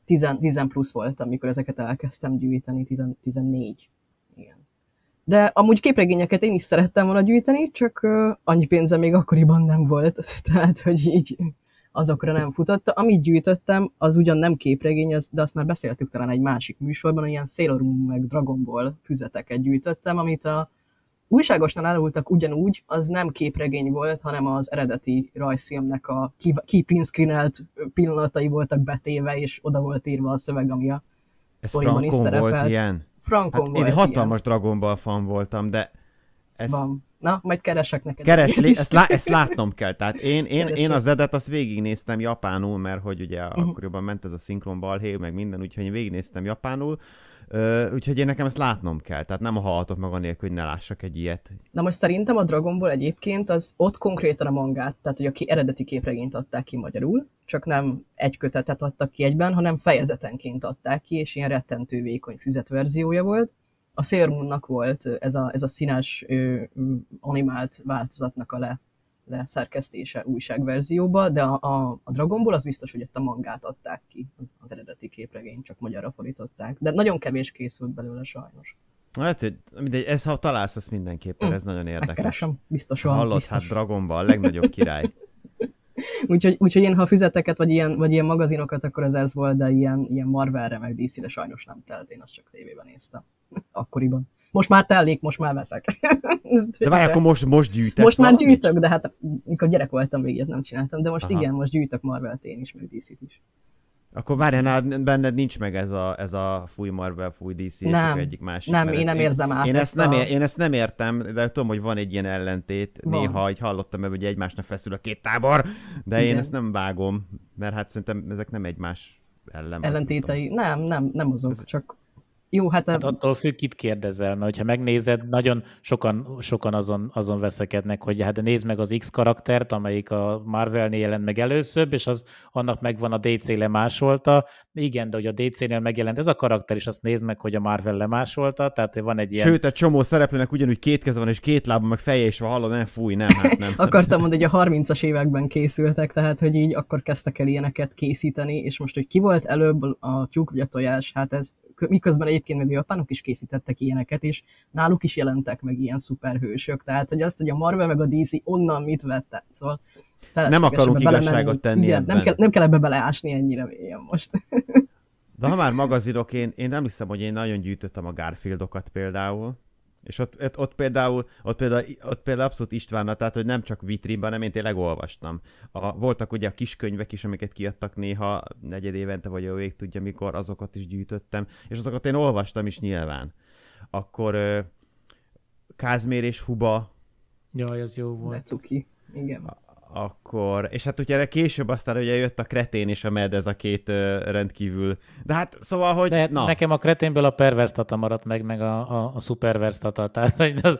10, 10 plusz volt, amikor ezeket elkezdtem gyűjteni, 10, 14 de amúgy képregényeket én is szerettem volna gyűjteni, csak annyi pénze még akkoriban nem volt, tehát hogy így azokra nem futotta. Amit gyűjtöttem, az ugyan nem képregény, de azt már beszéltük talán egy másik műsorban, ilyen Sailor Moon meg Dragon Ball füzeteket gyűjtöttem, amit a újságosnál elárultak ugyanúgy, az nem képregény volt, hanem az eredeti rajzfilmnek a kiprinscreenelt pillanatai voltak betéve, és oda volt írva a szöveg, ami a Ez is szerepelt. volt ilyen? Frankon hát volt Én hatalmas ilyen. Dragon Ball fan voltam, de ez... Van. Na, majd keresek neked. Keresli, ezt, lá, ezt látnom kell. Tehát én, én, én az edet azt végignéztem japánul, mert hogy ugye uh-huh. akkoriban ment ez a szinkron balhé, meg minden, úgyhogy én végignéztem japánul. Ö, úgyhogy én nekem ezt látnom kell, tehát nem a hallhatok meg nélkül, hogy ne lássak egy ilyet. Na most szerintem a Dragon Ball egyébként az ott konkrétan a mangát, tehát hogy aki eredeti képregényt adták ki magyarul, csak nem egy kötetet adtak ki egyben, hanem fejezetenként adták ki, és ilyen rettentő vékony füzetverziója volt. A Sailor volt ez a, ez a színes ö, animált változatnak a le, leszerkesztése újságverzióba, de a, a, a Dragon Ball az biztos, hogy ott a mangát adták ki, az eredeti képregényt csak magyarra fordították. De nagyon kevés készült belőle sajnos. Hát, hogy mindegy, ez, ha találsz, az mindenképpen, mm. ez nagyon érdekes. Megkeresem, biztos van. Hallod, biztos. hát Dragon Ball, a legnagyobb király. úgyhogy, úgyhogy én, ha füzeteket, vagy ilyen, vagy ilyen magazinokat, akkor ez ez volt, de ilyen, ilyen Marvelre, meg DC-re sajnos nem telt, én azt csak tévében néztem. Akkoriban. Most már tellék, most már veszek. de várj, akkor most, most gyűjtök. Most már gyűjtök, de hát mikor gyerek voltam, még ilyet nem csináltam, de most Aha. igen, most gyűjtök Marvel-t én is, meg DC-t is. Akkor várjál, nálad, benned nincs meg ez a, ez a fúj Marvel, fúj DC, nem, és egyik másik. Nem, én nem érzem át én, ezt, ezt a... nem, én ezt nem értem, de tudom, hogy van egy ilyen ellentét. Van. Néha, így hallottam, hogy egymásnak feszül a két tábor, de Igen. én ezt nem vágom, mert hát szerintem ezek nem egymás ellen. Ellentétei, nem, nem, nem azok, ez... csak jó, hát, a... hát attól függ, kit kérdezel, mert ha megnézed, nagyon sokan, sokan azon, azon veszekednek, hogy hát nézd meg az X karaktert, amelyik a Marvelnél jelent meg először, és az, annak megvan a DC lemásolta. Igen, de hogy a DC-nél megjelent ez a karakter, és azt nézd meg, hogy a Marvel lemásolta, tehát van egy ilyen... Sőt, egy csomó szereplőnek ugyanúgy két keze van, és két lába, meg feje is van, hallod, nem fúj, nem, hát nem. Akartam mondani, hogy a 30-as években készültek, tehát hogy így akkor kezdtek el ilyeneket készíteni, és most, hogy ki volt előbb a tyúk vagy a tojás, hát ez miközben egyébként meg a japánok is készítettek ilyeneket, és náluk is jelentek meg ilyen szuperhősök. Tehát, hogy azt, hogy a Marvel meg a DC onnan mit vette szóval nem akarunk igazságot tenni Igen, ebben. Nem, kell, nem kell ebbe beleásni ennyire mélyen most. De ha már magazinok, én, én nem hiszem, hogy én nagyon gyűjtöttem a Garfieldokat például. És ott, ott, ott, például, ott, például, ott például abszolút istván, tehát hogy nem csak vitrínben, hanem én tényleg olvastam. A, voltak ugye a kiskönyvek is, amiket kiadtak néha negyed évente, vagy a vég tudja mikor, azokat is gyűjtöttem, és azokat én olvastam is nyilván. Akkor Kázmér és Huba. Jaj, az jó volt. Ne cuki. Igen akkor, és hát ugye később aztán ugye jött a kretén és a med, ez a két rendkívül, de hát szóval, hogy de na. Nekem a kreténből a perverstata maradt meg, meg a, a, a szupervers tehát hogy az...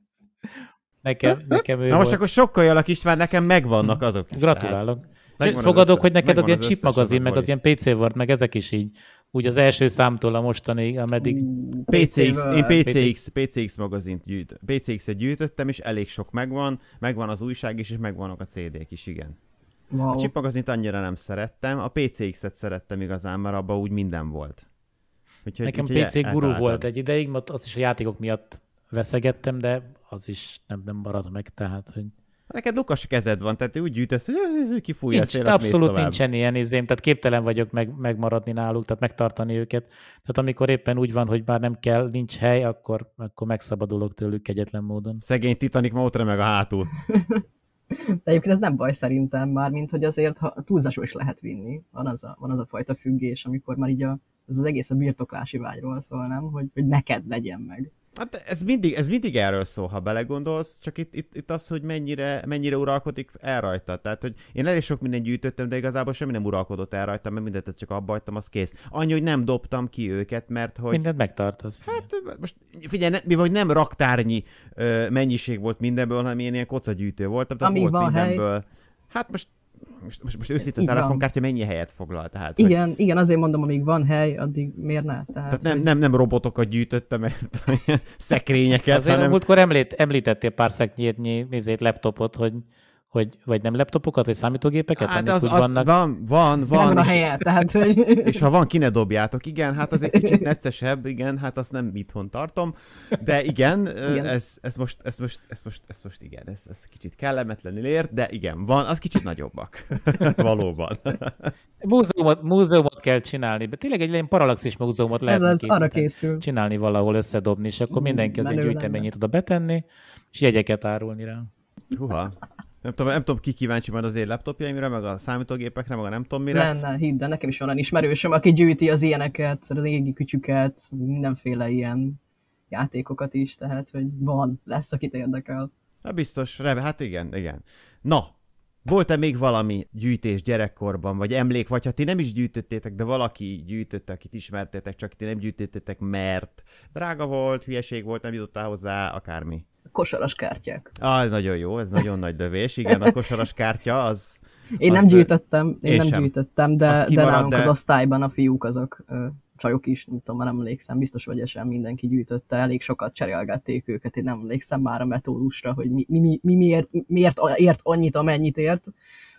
nekem, nekem ő Na most volt. akkor sokkal a István, nekem megvannak azok is. Gratulálok. Tehát. Fogadok, az hogy neked az, az ilyen chip magazin, meg az ilyen PC volt, meg ezek is így úgy az első számtól a mostani, ameddig... Hmm, PCX, én PCX, PCX magazint gyűjt, PCX-et gyűjtöttem, és elég sok megvan, megvan az újság is, és megvannak a CD-k is, igen. Wow. A chip magazint annyira nem szerettem, a PCX-et szerettem igazán, mert abban úgy minden volt. Úgyhogy, Nekem úgyhogy PC guru eltaláltad. volt egy ideig, mert azt is a játékok miatt veszegettem, de az is nem, nem marad meg, tehát hogy... Neked lukas kezed van, tehát úgy gyűjtesz, hogy kifújja a szél, abszolút tovább. nincsen ilyen izém, tehát képtelen vagyok meg, megmaradni náluk, tehát megtartani őket. Tehát amikor éppen úgy van, hogy már nem kell, nincs hely, akkor, akkor megszabadulok tőlük kegyetlen módon. Szegény Titanic ma ott meg a hátul. De egyébként ez nem baj szerintem már, mint hogy azért ha túlzásról is lehet vinni. Van az, a, van az a fajta függés, amikor már így a, ez az egész a birtoklási vágyról szól, nem? Hogy, hogy neked legyen meg. Hát ez mindig, ez mindig erről szól, ha belegondolsz, csak itt, itt, itt az, hogy mennyire, mennyire uralkodik el rajta. Tehát, hogy én elég sok mindent gyűjtöttem, de igazából semmi nem uralkodott el rajta, mert mindent csak abba hagytam, az kész. Annyi, hogy nem dobtam ki őket, mert hogy... Mindent megtartasz. Hát igen. most figyelj, ne, mi vagy nem raktárnyi ö, mennyiség volt mindenből, hanem én ilyen kocagyűjtő voltam, tehát Ami volt van mindenből. Hely. Hát most most, most, most őszintén telefonkártya van. mennyi helyet foglal? Tehát, igen, hogy... igen, azért mondom, amíg van hely, addig miért ne? Tehát, tehát nem, hogy... nem, nem robotokat gyűjtöttem, mert szekrényeket. Azért hanem... múltkor említ, említettél pár szeknyétnyi laptopot, hogy hogy vagy nem laptopokat, vagy számítógépeket? Hát az, úgy az vannak? van, van, van. Nem a helye, tehát, hogy... És ha van, ki ne dobjátok. Igen, hát az egy kicsit neccesebb, igen, hát azt nem itthon tartom, de igen, igen. Ez, ez, most, ez, most, ez, most, ez most igen, ez, ez kicsit kellemetlenül ért, de igen, van, az kicsit nagyobbak. Valóban. Múzeumot, múzeumot kell csinálni, de tényleg egy ilyen paralaxis múzeumot lehet ez az, készül. csinálni valahol, összedobni, és akkor mm, mindenki az egy gyűjteményét oda betenni, és jegyeket árulni rá. Húha nem tudom, nem tudom, ki kíváncsi majd az én laptopjaimra, meg a számítógépekre, meg a nem tudom mire. Lenne, hidd de nekem is van olyan ismerősöm, aki gyűjti az ilyeneket, az égi kütyüket, mindenféle ilyen játékokat is, tehát, hogy van, lesz, akit érdekel. Na biztos, Rebe, hát igen, igen. Na, volt-e még valami gyűjtés gyerekkorban, vagy emlék, vagy ha ti nem is gyűjtöttétek, de valaki gyűjtött, akit ismertétek, csak ti nem gyűjtöttétek, mert drága volt, hülyeség volt, nem jutottál hozzá, akármi kosaras kártyák. Ah, nagyon jó, ez nagyon nagy dövés. Igen, a kosaras kártya az... Én nem gyűjtöttem, én, én nem sem. gyűjtöttem, de, kimarad, de nálunk de... az osztályban a fiúk azok csajok is, nem tudom, már nem emlékszem, biztos vagy sem mindenki gyűjtötte, elég sokat cserélgették őket, én nem emlékszem már a metódusra, hogy mi, mi, mi miért, miért ért annyit, amennyit ért,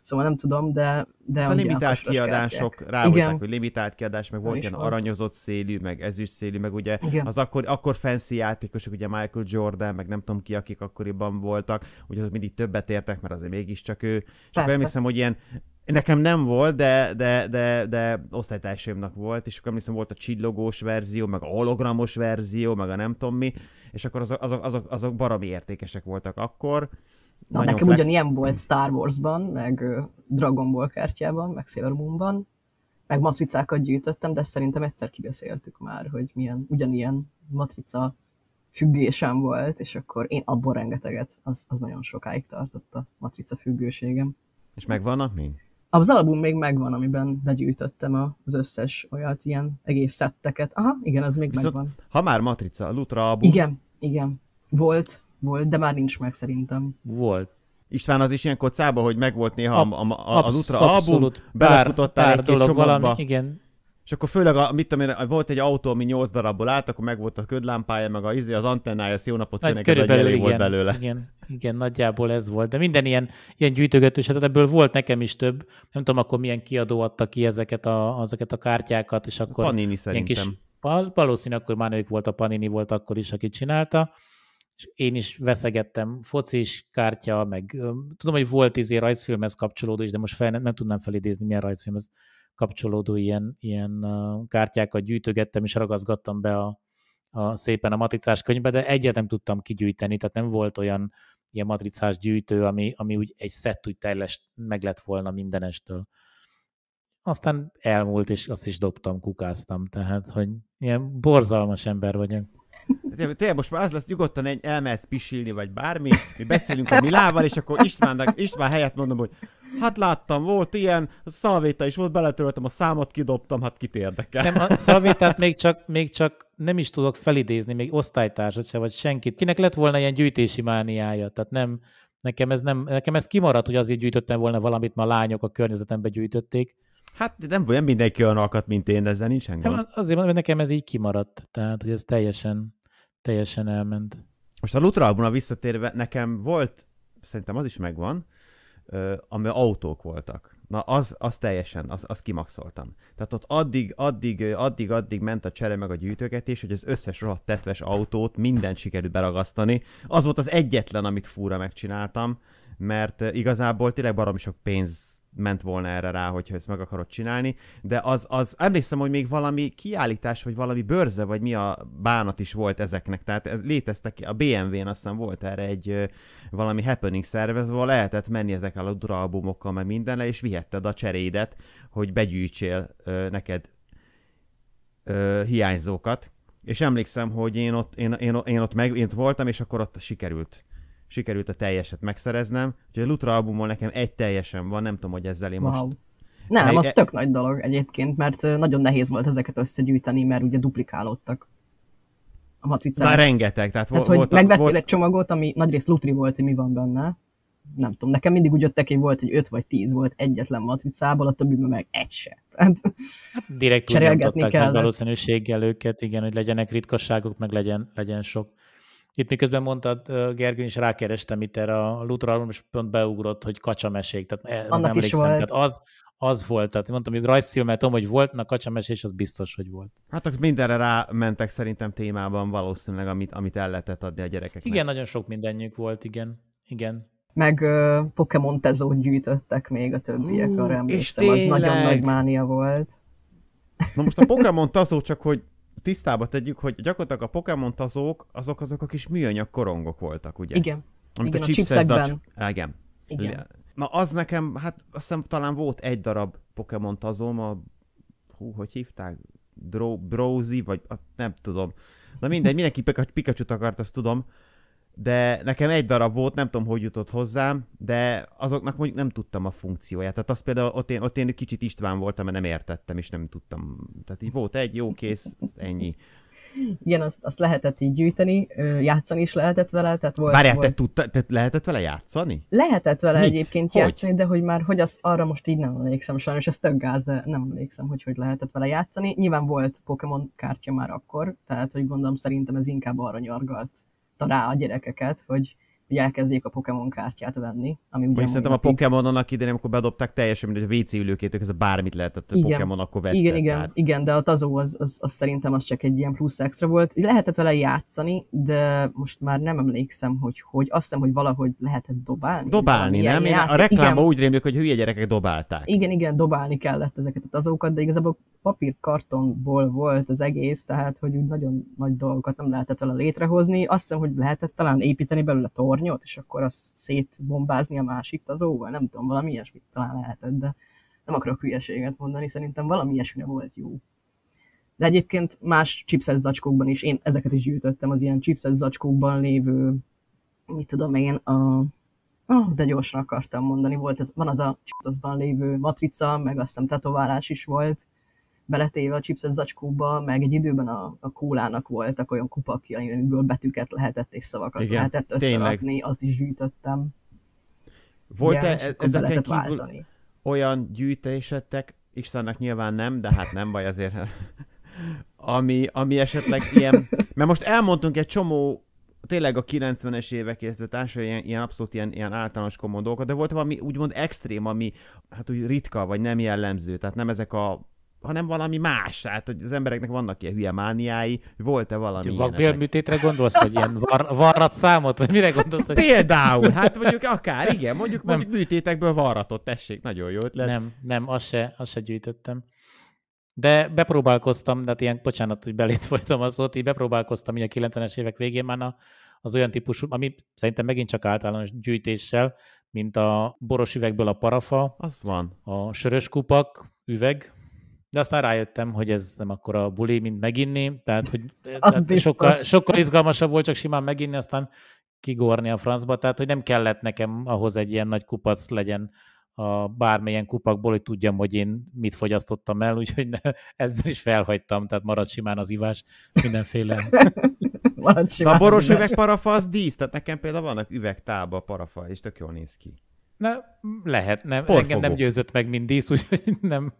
Szóval nem tudom, de... de hát a limitált kiadások rá voltak, hogy limitált kiadás, meg volt ilyen aranyozott szélű, meg ezüst szélű, meg ugye Igen. az akkor, akkor fancy játékosok, ugye Michael Jordan, meg nem tudom ki, akik akkoriban voltak, ugye azok mindig többet értek, mert azért mégiscsak ő. Csak emlékszem, hogy ilyen Nekem nem volt, de, de, de, de osztálytársaimnak volt, és akkor emlékszem volt a csillogós verzió, meg a hologramos verzió, meg a nem tudom mi, és akkor azok, azok, azok, azok barami értékesek voltak akkor, Na, nekem flex. ugyanilyen volt Star Wars-ban, meg Dragon Ball kártyában, meg Sailor Moon-ban, meg matricákat gyűjtöttem, de szerintem egyszer kibeszéltük már, hogy milyen ugyanilyen matrica függésem volt, és akkor én abból rengeteget, az, az nagyon sokáig tartott a matrica függőségem. És megvannak még? Az album még megvan, amiben begyűjtöttem az összes olyat, ilyen egész szetteket. Aha, igen, az még Viszont, megvan. Ha már matrica, Lutra album. Igen, igen. Volt, volt, de már nincs meg szerintem. Volt. István az is ilyen kocába, hogy megvolt néha a, a, a, az ultra album, belefutottál pár egy dolog valami, igen. És akkor főleg, a, mit tudom én, volt egy autó, ami nyolc darabból állt, akkor meg volt a ködlámpája, meg a, izé, az antennája, az jó napot kívánok, ez elég volt belőle. Igen, igen, nagyjából ez volt. De minden ilyen, ilyen gyűjtögetős, hát ebből volt nekem is több. Nem tudom, akkor milyen kiadó adta ki ezeket a, ezeket a kártyákat, és akkor... Panini szerintem. kis, valószínűleg akkor már ők volt a Panini volt akkor is, aki csinálta és én is veszegettem focis kártya, meg tudom, hogy volt izé rajzfilmhez kapcsolódó is, de most fel, nem, nem tudnám felidézni, milyen rajzfilmhez kapcsolódó ilyen, ilyen kártyákat gyűjtögettem, és ragaszgattam be a, a, szépen a matricás könyvbe, de egyet nem tudtam kigyűjteni, tehát nem volt olyan ilyen matricás gyűjtő, ami, ami úgy egy szett úgy teljes meg lett volna mindenestől. Aztán elmúlt, és azt is dobtam, kukáztam, tehát, hogy ilyen borzalmas ember vagyok. Tényleg most már az lesz, nyugodtan egy, elmehetsz pisilni, vagy bármi, mi beszélünk a Milával, és akkor Istvánnak, István helyett mondom, hogy Hát láttam, volt ilyen, a szalvéta is volt, beletöröltem a számot, kidobtam, hát kit érdekel. Nem, a szalvétát még csak, még csak nem is tudok felidézni, még osztálytársat se, vagy senkit. Kinek lett volna ilyen gyűjtési mániája? Tehát nem, nekem ez, nem, nekem ez kimaradt, hogy azért gyűjtöttem volna valamit, ma lányok a környezetembe gyűjtötték. Hát nem, nem mindenki olyan alkat, mint én, de ezzel nincsen hát gond. Nem, azért hogy nekem ez így kimaradt, tehát hogy ez teljesen, teljesen elment. Most a Lutra albumra visszatérve, nekem volt, szerintem az is megvan, ami autók voltak. Na, az, az teljesen, az, az kimaxoltam. Tehát ott addig, addig, addig, addig ment a csere meg a gyűjtögetés, hogy az összes rohadt tetves autót mindent sikerült beragasztani. Az volt az egyetlen, amit fúra megcsináltam, mert igazából tényleg baromi sok pénz ment volna erre rá, hogyha ezt meg akarod csinálni, de az, az emlékszem, hogy még valami kiállítás, vagy valami bőrze, vagy mi a bánat is volt ezeknek, tehát ez, léteztek, a BMW-n aztán volt erre egy valami happening szervezve, lehetett menni ezekkel a duralbumokkal, meg mindennel, és vihetted a cserédet, hogy begyűjtsél ö, neked ö, hiányzókat, és emlékszem, hogy én ott, én, én, én ott, meg, én ott voltam, és akkor ott sikerült sikerült a teljeset megszereznem. Úgyhogy a Lutra albumon nekem egy teljesen van, nem tudom, hogy ezzel én wow. most... Nem, egy... az tök nagy dolog egyébként, mert nagyon nehéz volt ezeket összegyűjteni, mert ugye duplikálódtak a matricák. Már rengeteg, tehát, tehát volt, hogy megvettél volt... egy csomagot, ami nagyrészt lutri volt, hogy mi van benne, nem tudom, nekem mindig úgy jöttek, hogy volt egy 5 vagy 10 volt egyetlen matricából, a többiben meg egy se. Tehát hát direkt cserélgetni kell. valószínűséggel őket, igen, hogy legyenek ritkosságok, meg legyen, legyen sok. Itt miközben mondtad, Gergő is rákerestem itt erre a lutra és pont beugrott, hogy kacsamesék, tehát eh, Annak nem is volt. Tehát az, az volt, tehát mondtam, hogy mert tudom, hogy volt, na kacsamesés, az biztos, hogy volt. Hát akkor mindenre rámentek szerintem témában valószínűleg, amit, amit el lehetett adni a gyerekeknek. Igen, nagyon sok mindenjük volt, igen. Igen, meg uh, Pokémon tezót gyűjtöttek még a többiek, uh, arra emlékszem, az nagyon nagy mánia volt. Na most a Pokémon tazó csak, hogy tisztába tegyük, hogy gyakorlatilag a Pokémon tazók, azok azok a kis műanyag korongok voltak, ugye? Igen. Amit igen, a, a chipsekben. A... Igen. igen. Na az nekem, hát azt hiszem talán volt egy darab Pokémon tazóm, a... Hú, hogy hívták? Dro... Brozy, vagy a... nem tudom. Na mindegy, mindenki Pikachu-t akart, azt tudom de nekem egy darab volt, nem tudom, hogy jutott hozzám, de azoknak mondjuk nem tudtam a funkcióját. Tehát azt például ott én, ott én kicsit István voltam, mert nem értettem, és nem tudtam. Tehát így volt egy, jó, kész, ennyi. Igen, azt, azt lehetett így gyűjteni, játszani is lehetett vele, tehát volt... Várjál, volt... te, tudta, te lehetett vele játszani? Lehetett vele Mit? egyébként hogy? játszani, de hogy már, hogy az, arra most így nem emlékszem sajnos, ez több gáz, de nem emlékszem, hogy hogy lehetett vele játszani. Nyilván volt Pokémon kártya már akkor, tehát hogy gondolom szerintem ez inkább arra nyargalt rá a gyerekeket, hogy hogy elkezdjék a Pokémon kártyát venni. Ami ugye szerintem a Pokémon annak idején, amikor bedobták, teljesen mint a WC ülőkét, ez bármit lehetett a igen, Pokémon, akkor vette. Igen, igen, tehát. igen, de a Tazó az, az, az, szerintem az csak egy ilyen plusz extra volt. Lehetett vele játszani, de most már nem emlékszem, hogy hogy. Azt hiszem, hogy valahogy lehetett dobálni. Dobálni, nem? Én a reklám úgy rémlik, hogy hülye gyerekek dobálták. Igen, igen, dobálni kellett ezeket a tazókat, de igazából papírkartonból volt az egész, tehát hogy úgy nagyon nagy dolgokat nem lehetett vele létrehozni. Azt hiszem, hogy lehetett talán építeni belőle tornyot, és akkor azt szétbombázni a másik tazóval, nem tudom, valami ilyesmit talán lehetett, de nem akarok hülyeséget mondani, szerintem valami ilyesmire volt jó. De egyébként más chipset zacskókban is, én ezeket is gyűjtöttem, az ilyen chipset zacskókban lévő, mit tudom én, a, Oh, de gyorsan akartam mondani, volt ez, van az a csitoszban lévő matrica, meg azt hiszem tetoválás is volt, beletéve a chipset zacskóba, meg egy időben a, a kólának voltak olyan kupakjai, amiből betűket lehetett és szavakat Igen, lehetett összerakni, tényleg. azt is gyűjtöttem. Volt-e ezeken kívül váltani. olyan gyűjtésetek, Istennek nyilván nem, de hát nem baj azért, ami, ami esetleg ilyen, mert most elmondtunk egy csomó tényleg a 90-es évek, illetve ilyen, ilyen abszolút ilyen, ilyen általános komoly dolgokat, de volt valami úgymond extrém, ami hát úgy ritka, vagy nem jellemző, tehát nem ezek a hanem valami más. Tehát hogy az embereknek vannak ilyen hülye mániái, volt-e valami Vakbélműtétre gondolsz, hogy ilyen var, varrat számot, vagy mire gondolsz? Hogy... Például, hát mondjuk akár, igen, mondjuk, mondjuk műtétekből varratot, tessék, nagyon jó ötlet. Nem, nem, azt se, azt se gyűjtöttem. De bepróbálkoztam, tehát ilyen, bocsánat, hogy belét folytam az ott, így bepróbálkoztam így a 90-es évek végén már az olyan típusú, ami szerintem megint csak általános gyűjtéssel, mint a boros üvegből a parafa. Az van. A sörös kupak, üveg, de aztán rájöttem, hogy ez nem akkora buli, mint meginni, tehát hogy tehát sokkal, sokkal izgalmasabb volt csak simán meginni, aztán kigorni a francba, tehát hogy nem kellett nekem ahhoz egy ilyen nagy kupac legyen a bármilyen kupakból, hogy tudjam, hogy én mit fogyasztottam el, úgyhogy ne, ezzel is felhagytam, tehát marad simán az ivás mindenféle. simán a boros parafa az dísz, tehát nekem például vannak üvegtálba parafa, és tök jól néz ki. Na, lehet, nem, engem nem győzött meg mind dísz, úgyhogy nem,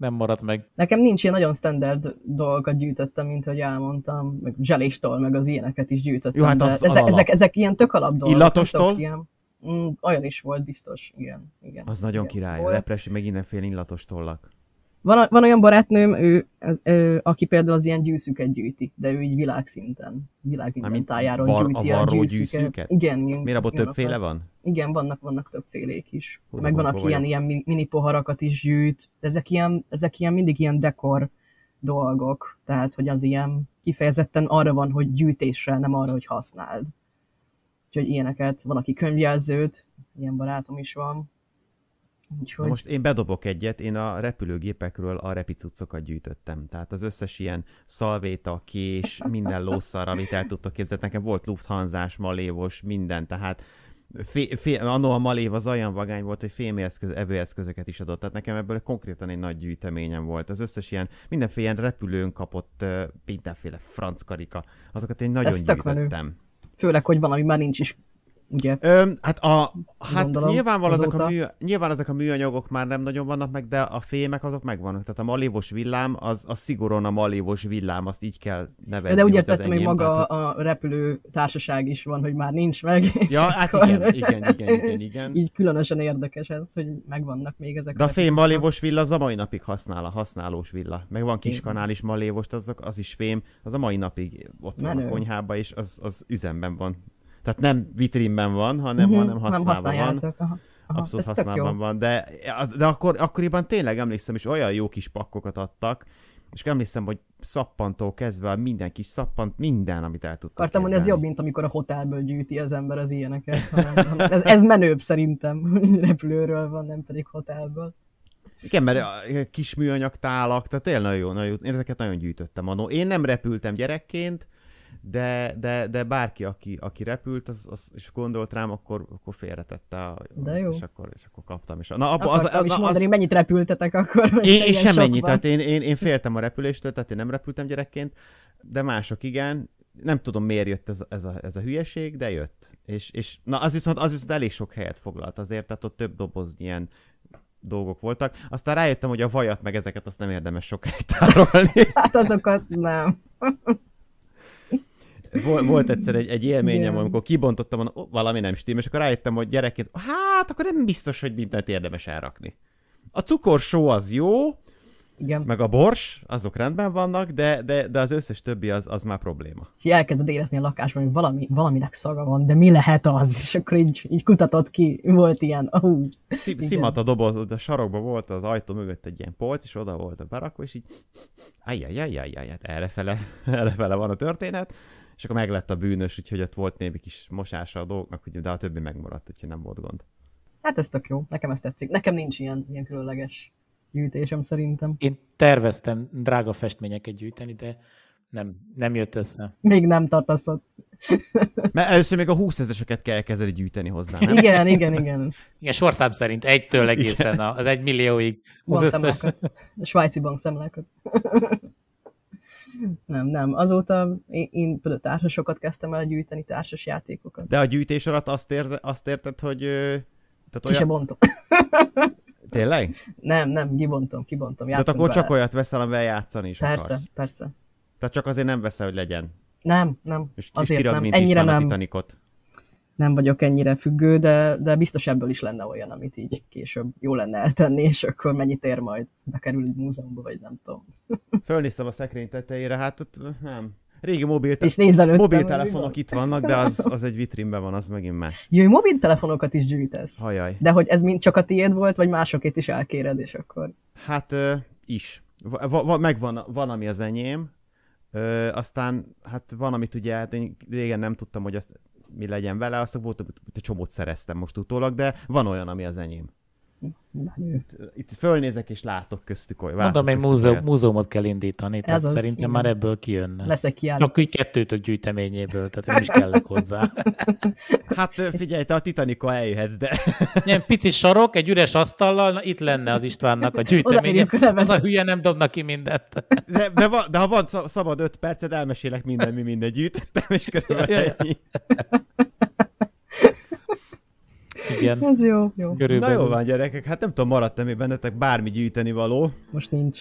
nem maradt meg. Nekem nincs ilyen nagyon standard dolgokat gyűjtöttem, mint hogy elmondtam, meg zseléstól, meg az ilyeneket is gyűjtöttem. Jó, hát az, az ezek, ezek, ezek ilyen tök alap dolgok. Illatostól? Tök, ilyen, mm, olyan is volt biztos, igen. igen az igen, nagyon igen, király, volt. lepresi meg innenféle illatos tollak. Van, van olyan barátnőm, ő, az, ő, aki például az ilyen gyűszüket gyűjti, de ő így világszinten, világinventájáron var, gyűjti a, a gyűszüket. gyűszüket. Igen, igen. Miért abban többféle van? Igen, vannak, vannak többfélék is. Hú, Meg van, aki ilyen, ilyen mini poharakat is gyűjt. Ezek, ilyen, ezek ilyen mindig ilyen dekor dolgok, tehát hogy az ilyen kifejezetten arra van, hogy gyűjtésre, nem arra, hogy használd. Úgyhogy ilyeneket, van, aki könyvjelzőt, ilyen barátom is van, Úgyhogy... Na most én bedobok egyet, én a repülőgépekről a repicucokat gyűjtöttem. Tehát az összes ilyen szalvéta, kés, minden lószar, amit el tudtok képzelni. Nekem volt lufthanzás, malévos, minden. Tehát fél, fél, annó a malév az olyan vagány volt, hogy fémeszköz, evőeszközöket is adott. Tehát nekem ebből konkrétan egy nagy gyűjteményem volt. Az összes ilyen, mindenféle ilyen repülőn kapott mindenféle franckarika. Azokat én nagyon Ezt gyűjtöttem. Főleg, hogy van, ami már nincs is ugye? Ö, hát a, hát nyilvánvalóan ezek a, mű, nyilván ezek a műanyagok már nem nagyon vannak meg, de a fémek azok megvannak. Tehát a malévos villám, az, az szigorúan a malévos villám, azt így kell nevezni. De úgy értettem, hogy maga a repülő társaság is van, hogy már nincs meg. Ja, hát akkor... igen, igen, igen, igen, igen. Így különösen érdekes ez, hogy megvannak még ezek. De a, a fém szóval- malévos villa az a mai napig használ, a használós villa. Meg van kiskanál is malévos, azok, az is fém, az a mai napig ott Menő. van a konyhában, és az, az üzemben van tehát nem vitrínben van, hanem, mm-hmm. hanem használva nem van. Aha. Aha. Abszolút Ez van. De, az, de akkor, akkoriban tényleg emlékszem, és olyan jó kis pakkokat adtak, és emlékszem, hogy szappantól kezdve minden kis szappant, minden, amit el tudtam Kartam, hogy ez jobb, mint amikor a hotelből gyűjti az ember az ilyeneket. Hanem, hanem. Ez, ez menőbb szerintem, repülőről van, nem pedig hotelből. Igen, mert a kis műanyag tálak, tehát tényleg nagyon jó, nagyon, ezeket nagyon gyűjtöttem Én nem repültem gyerekként, de, de, de bárki, aki, aki repült, az, az, és gondolt rám, akkor, akkor félretette, a, de jó. És, akkor, és akkor kaptam. És, na, abba, az, az, is na, mondani, az... mennyit repültetek akkor? Én, én semmennyit, tehát én, én, én féltem a repüléstől, tehát én nem repültem gyerekként, de mások igen, nem tudom miért jött ez, ez, a, ez a hülyeség, de jött. És, és na, az viszont, az viszont elég sok helyet foglalt azért, tehát ott több doboz ilyen dolgok voltak. Aztán rájöttem, hogy a vajat meg ezeket azt nem érdemes sokáig tárolni. hát azokat nem volt egyszer egy, egy élményem, yeah. amikor kibontottam, hogy valami nem stím, és akkor rájöttem, hogy gyerekként, hát akkor nem biztos, hogy mindent érdemes elrakni. A cukorsó az jó, igen. Meg a bors, azok rendben vannak, de, de, de az összes többi az, az már probléma. És elkezded érezni a lakásban, hogy valami, valaminek szaga van, de mi lehet az? És akkor így, így kutatott ki, volt ilyen. Uh, Szim, szimat a doboz, a sarokba volt az ajtó mögött egy ilyen polc, és oda volt a barakó, és így ajjajajajajaj, errefele, errefele van a történet és akkor meg lett a bűnös, úgyhogy ott volt némi kis mosása a dolgoknak, de a többi megmaradt, úgyhogy nem volt gond. Hát ez tök jó, nekem ez tetszik. Nekem nincs ilyen, ilyen különleges gyűjtésem szerintem. Én terveztem drága festményeket gyűjteni, de nem, nem jött össze. Még nem tartasz ott. Mert először még a 20 ezeseket kell kezdeni gyűjteni hozzá, nem? Igen, igen, igen. Igen, sorszám szerint egytől egészen igen. az egy millióig. Az összes... Svájci bank szemlákat. Nem, nem. Azóta én, én például társasokat kezdtem el gyűjteni, társas játékokat. De a gyűjtés alatt azt, ér, azt érted, hogy... Tehát olyan... Ki bontom. Tényleg? Nem, nem, kibontom, kibontom. De akkor bele. csak olyat veszel, amivel játszani is Persze, akarsz. persze. Tehát csak azért nem veszel, hogy legyen. Nem, nem. És azért nem. Ennyire nem. Titanicot nem vagyok ennyire függő, de, de biztos ebből is lenne olyan, amit így később jó lenne eltenni, és akkor mennyit ér majd, bekerül egy múzeumba, vagy nem tudom. Fölnéztem a szekrény tetejére, hát ott nem. Régi mobilte- és nézel itt vannak, de az, az egy vitrínben van, az megint más. Jó, mobiltelefonokat is gyűjtesz. Ajaj. De hogy ez mind csak a tiéd volt, vagy másokét is elkéred, és akkor... Hát uh, is. Va- va- megvan van, ami az enyém, Ö, aztán hát van, amit ugye hát én régen nem tudtam, hogy azt mi legyen vele, azt voltam, hogy csomót szereztem most utólag, de van olyan, ami az enyém. Itt fölnézek és látok köztük olyan. Mondom, egy múzeum, múzeumot kell indítani, tehát az, szerintem az, már ebből kijönne. Leszek ilyen. Csak úgy kettőtök gyűjteményéből, tehát nem is kellek hozzá. Hát figyelj, te a Titanica eljöhetsz, de... Ilyen pici sarok, egy üres asztallal, na itt lenne az Istvánnak a gyűjteménye. Az a hülye nem dobna ki mindent. De, de, va, de ha van szabad öt percet, elmesélek minden, mi minden gyűjtettem, és körülbelül ennyi. Igen. Ez jó. jó. Körülbelül. Na jó van gyerekek, hát nem tudom, maradt-e még bennetek bármi gyűjteni való. Most nincs.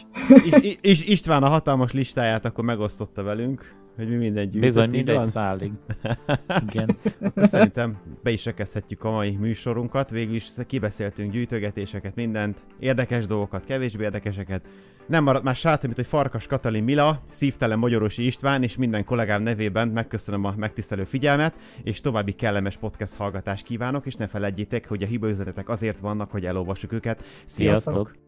és, és István a hatalmas listáját akkor megosztotta velünk hogy mi minden gyűjtött, Bizony, minden van? szállig. Igen. Akkor szerintem be is rekezhetjük a mai műsorunkat. Végül is kibeszéltünk gyűjtögetéseket, mindent, érdekes dolgokat, kevésbé érdekeseket. Nem maradt már sátra, mint hogy Farkas Katalin Mila, szívtelen Magyarosi István és minden kollégám nevében megköszönöm a megtisztelő figyelmet, és további kellemes podcast hallgatást kívánok, és ne felejtjétek, hogy a hibaüzenetek azért vannak, hogy elolvassuk őket. Sziasztok! Sziasztok.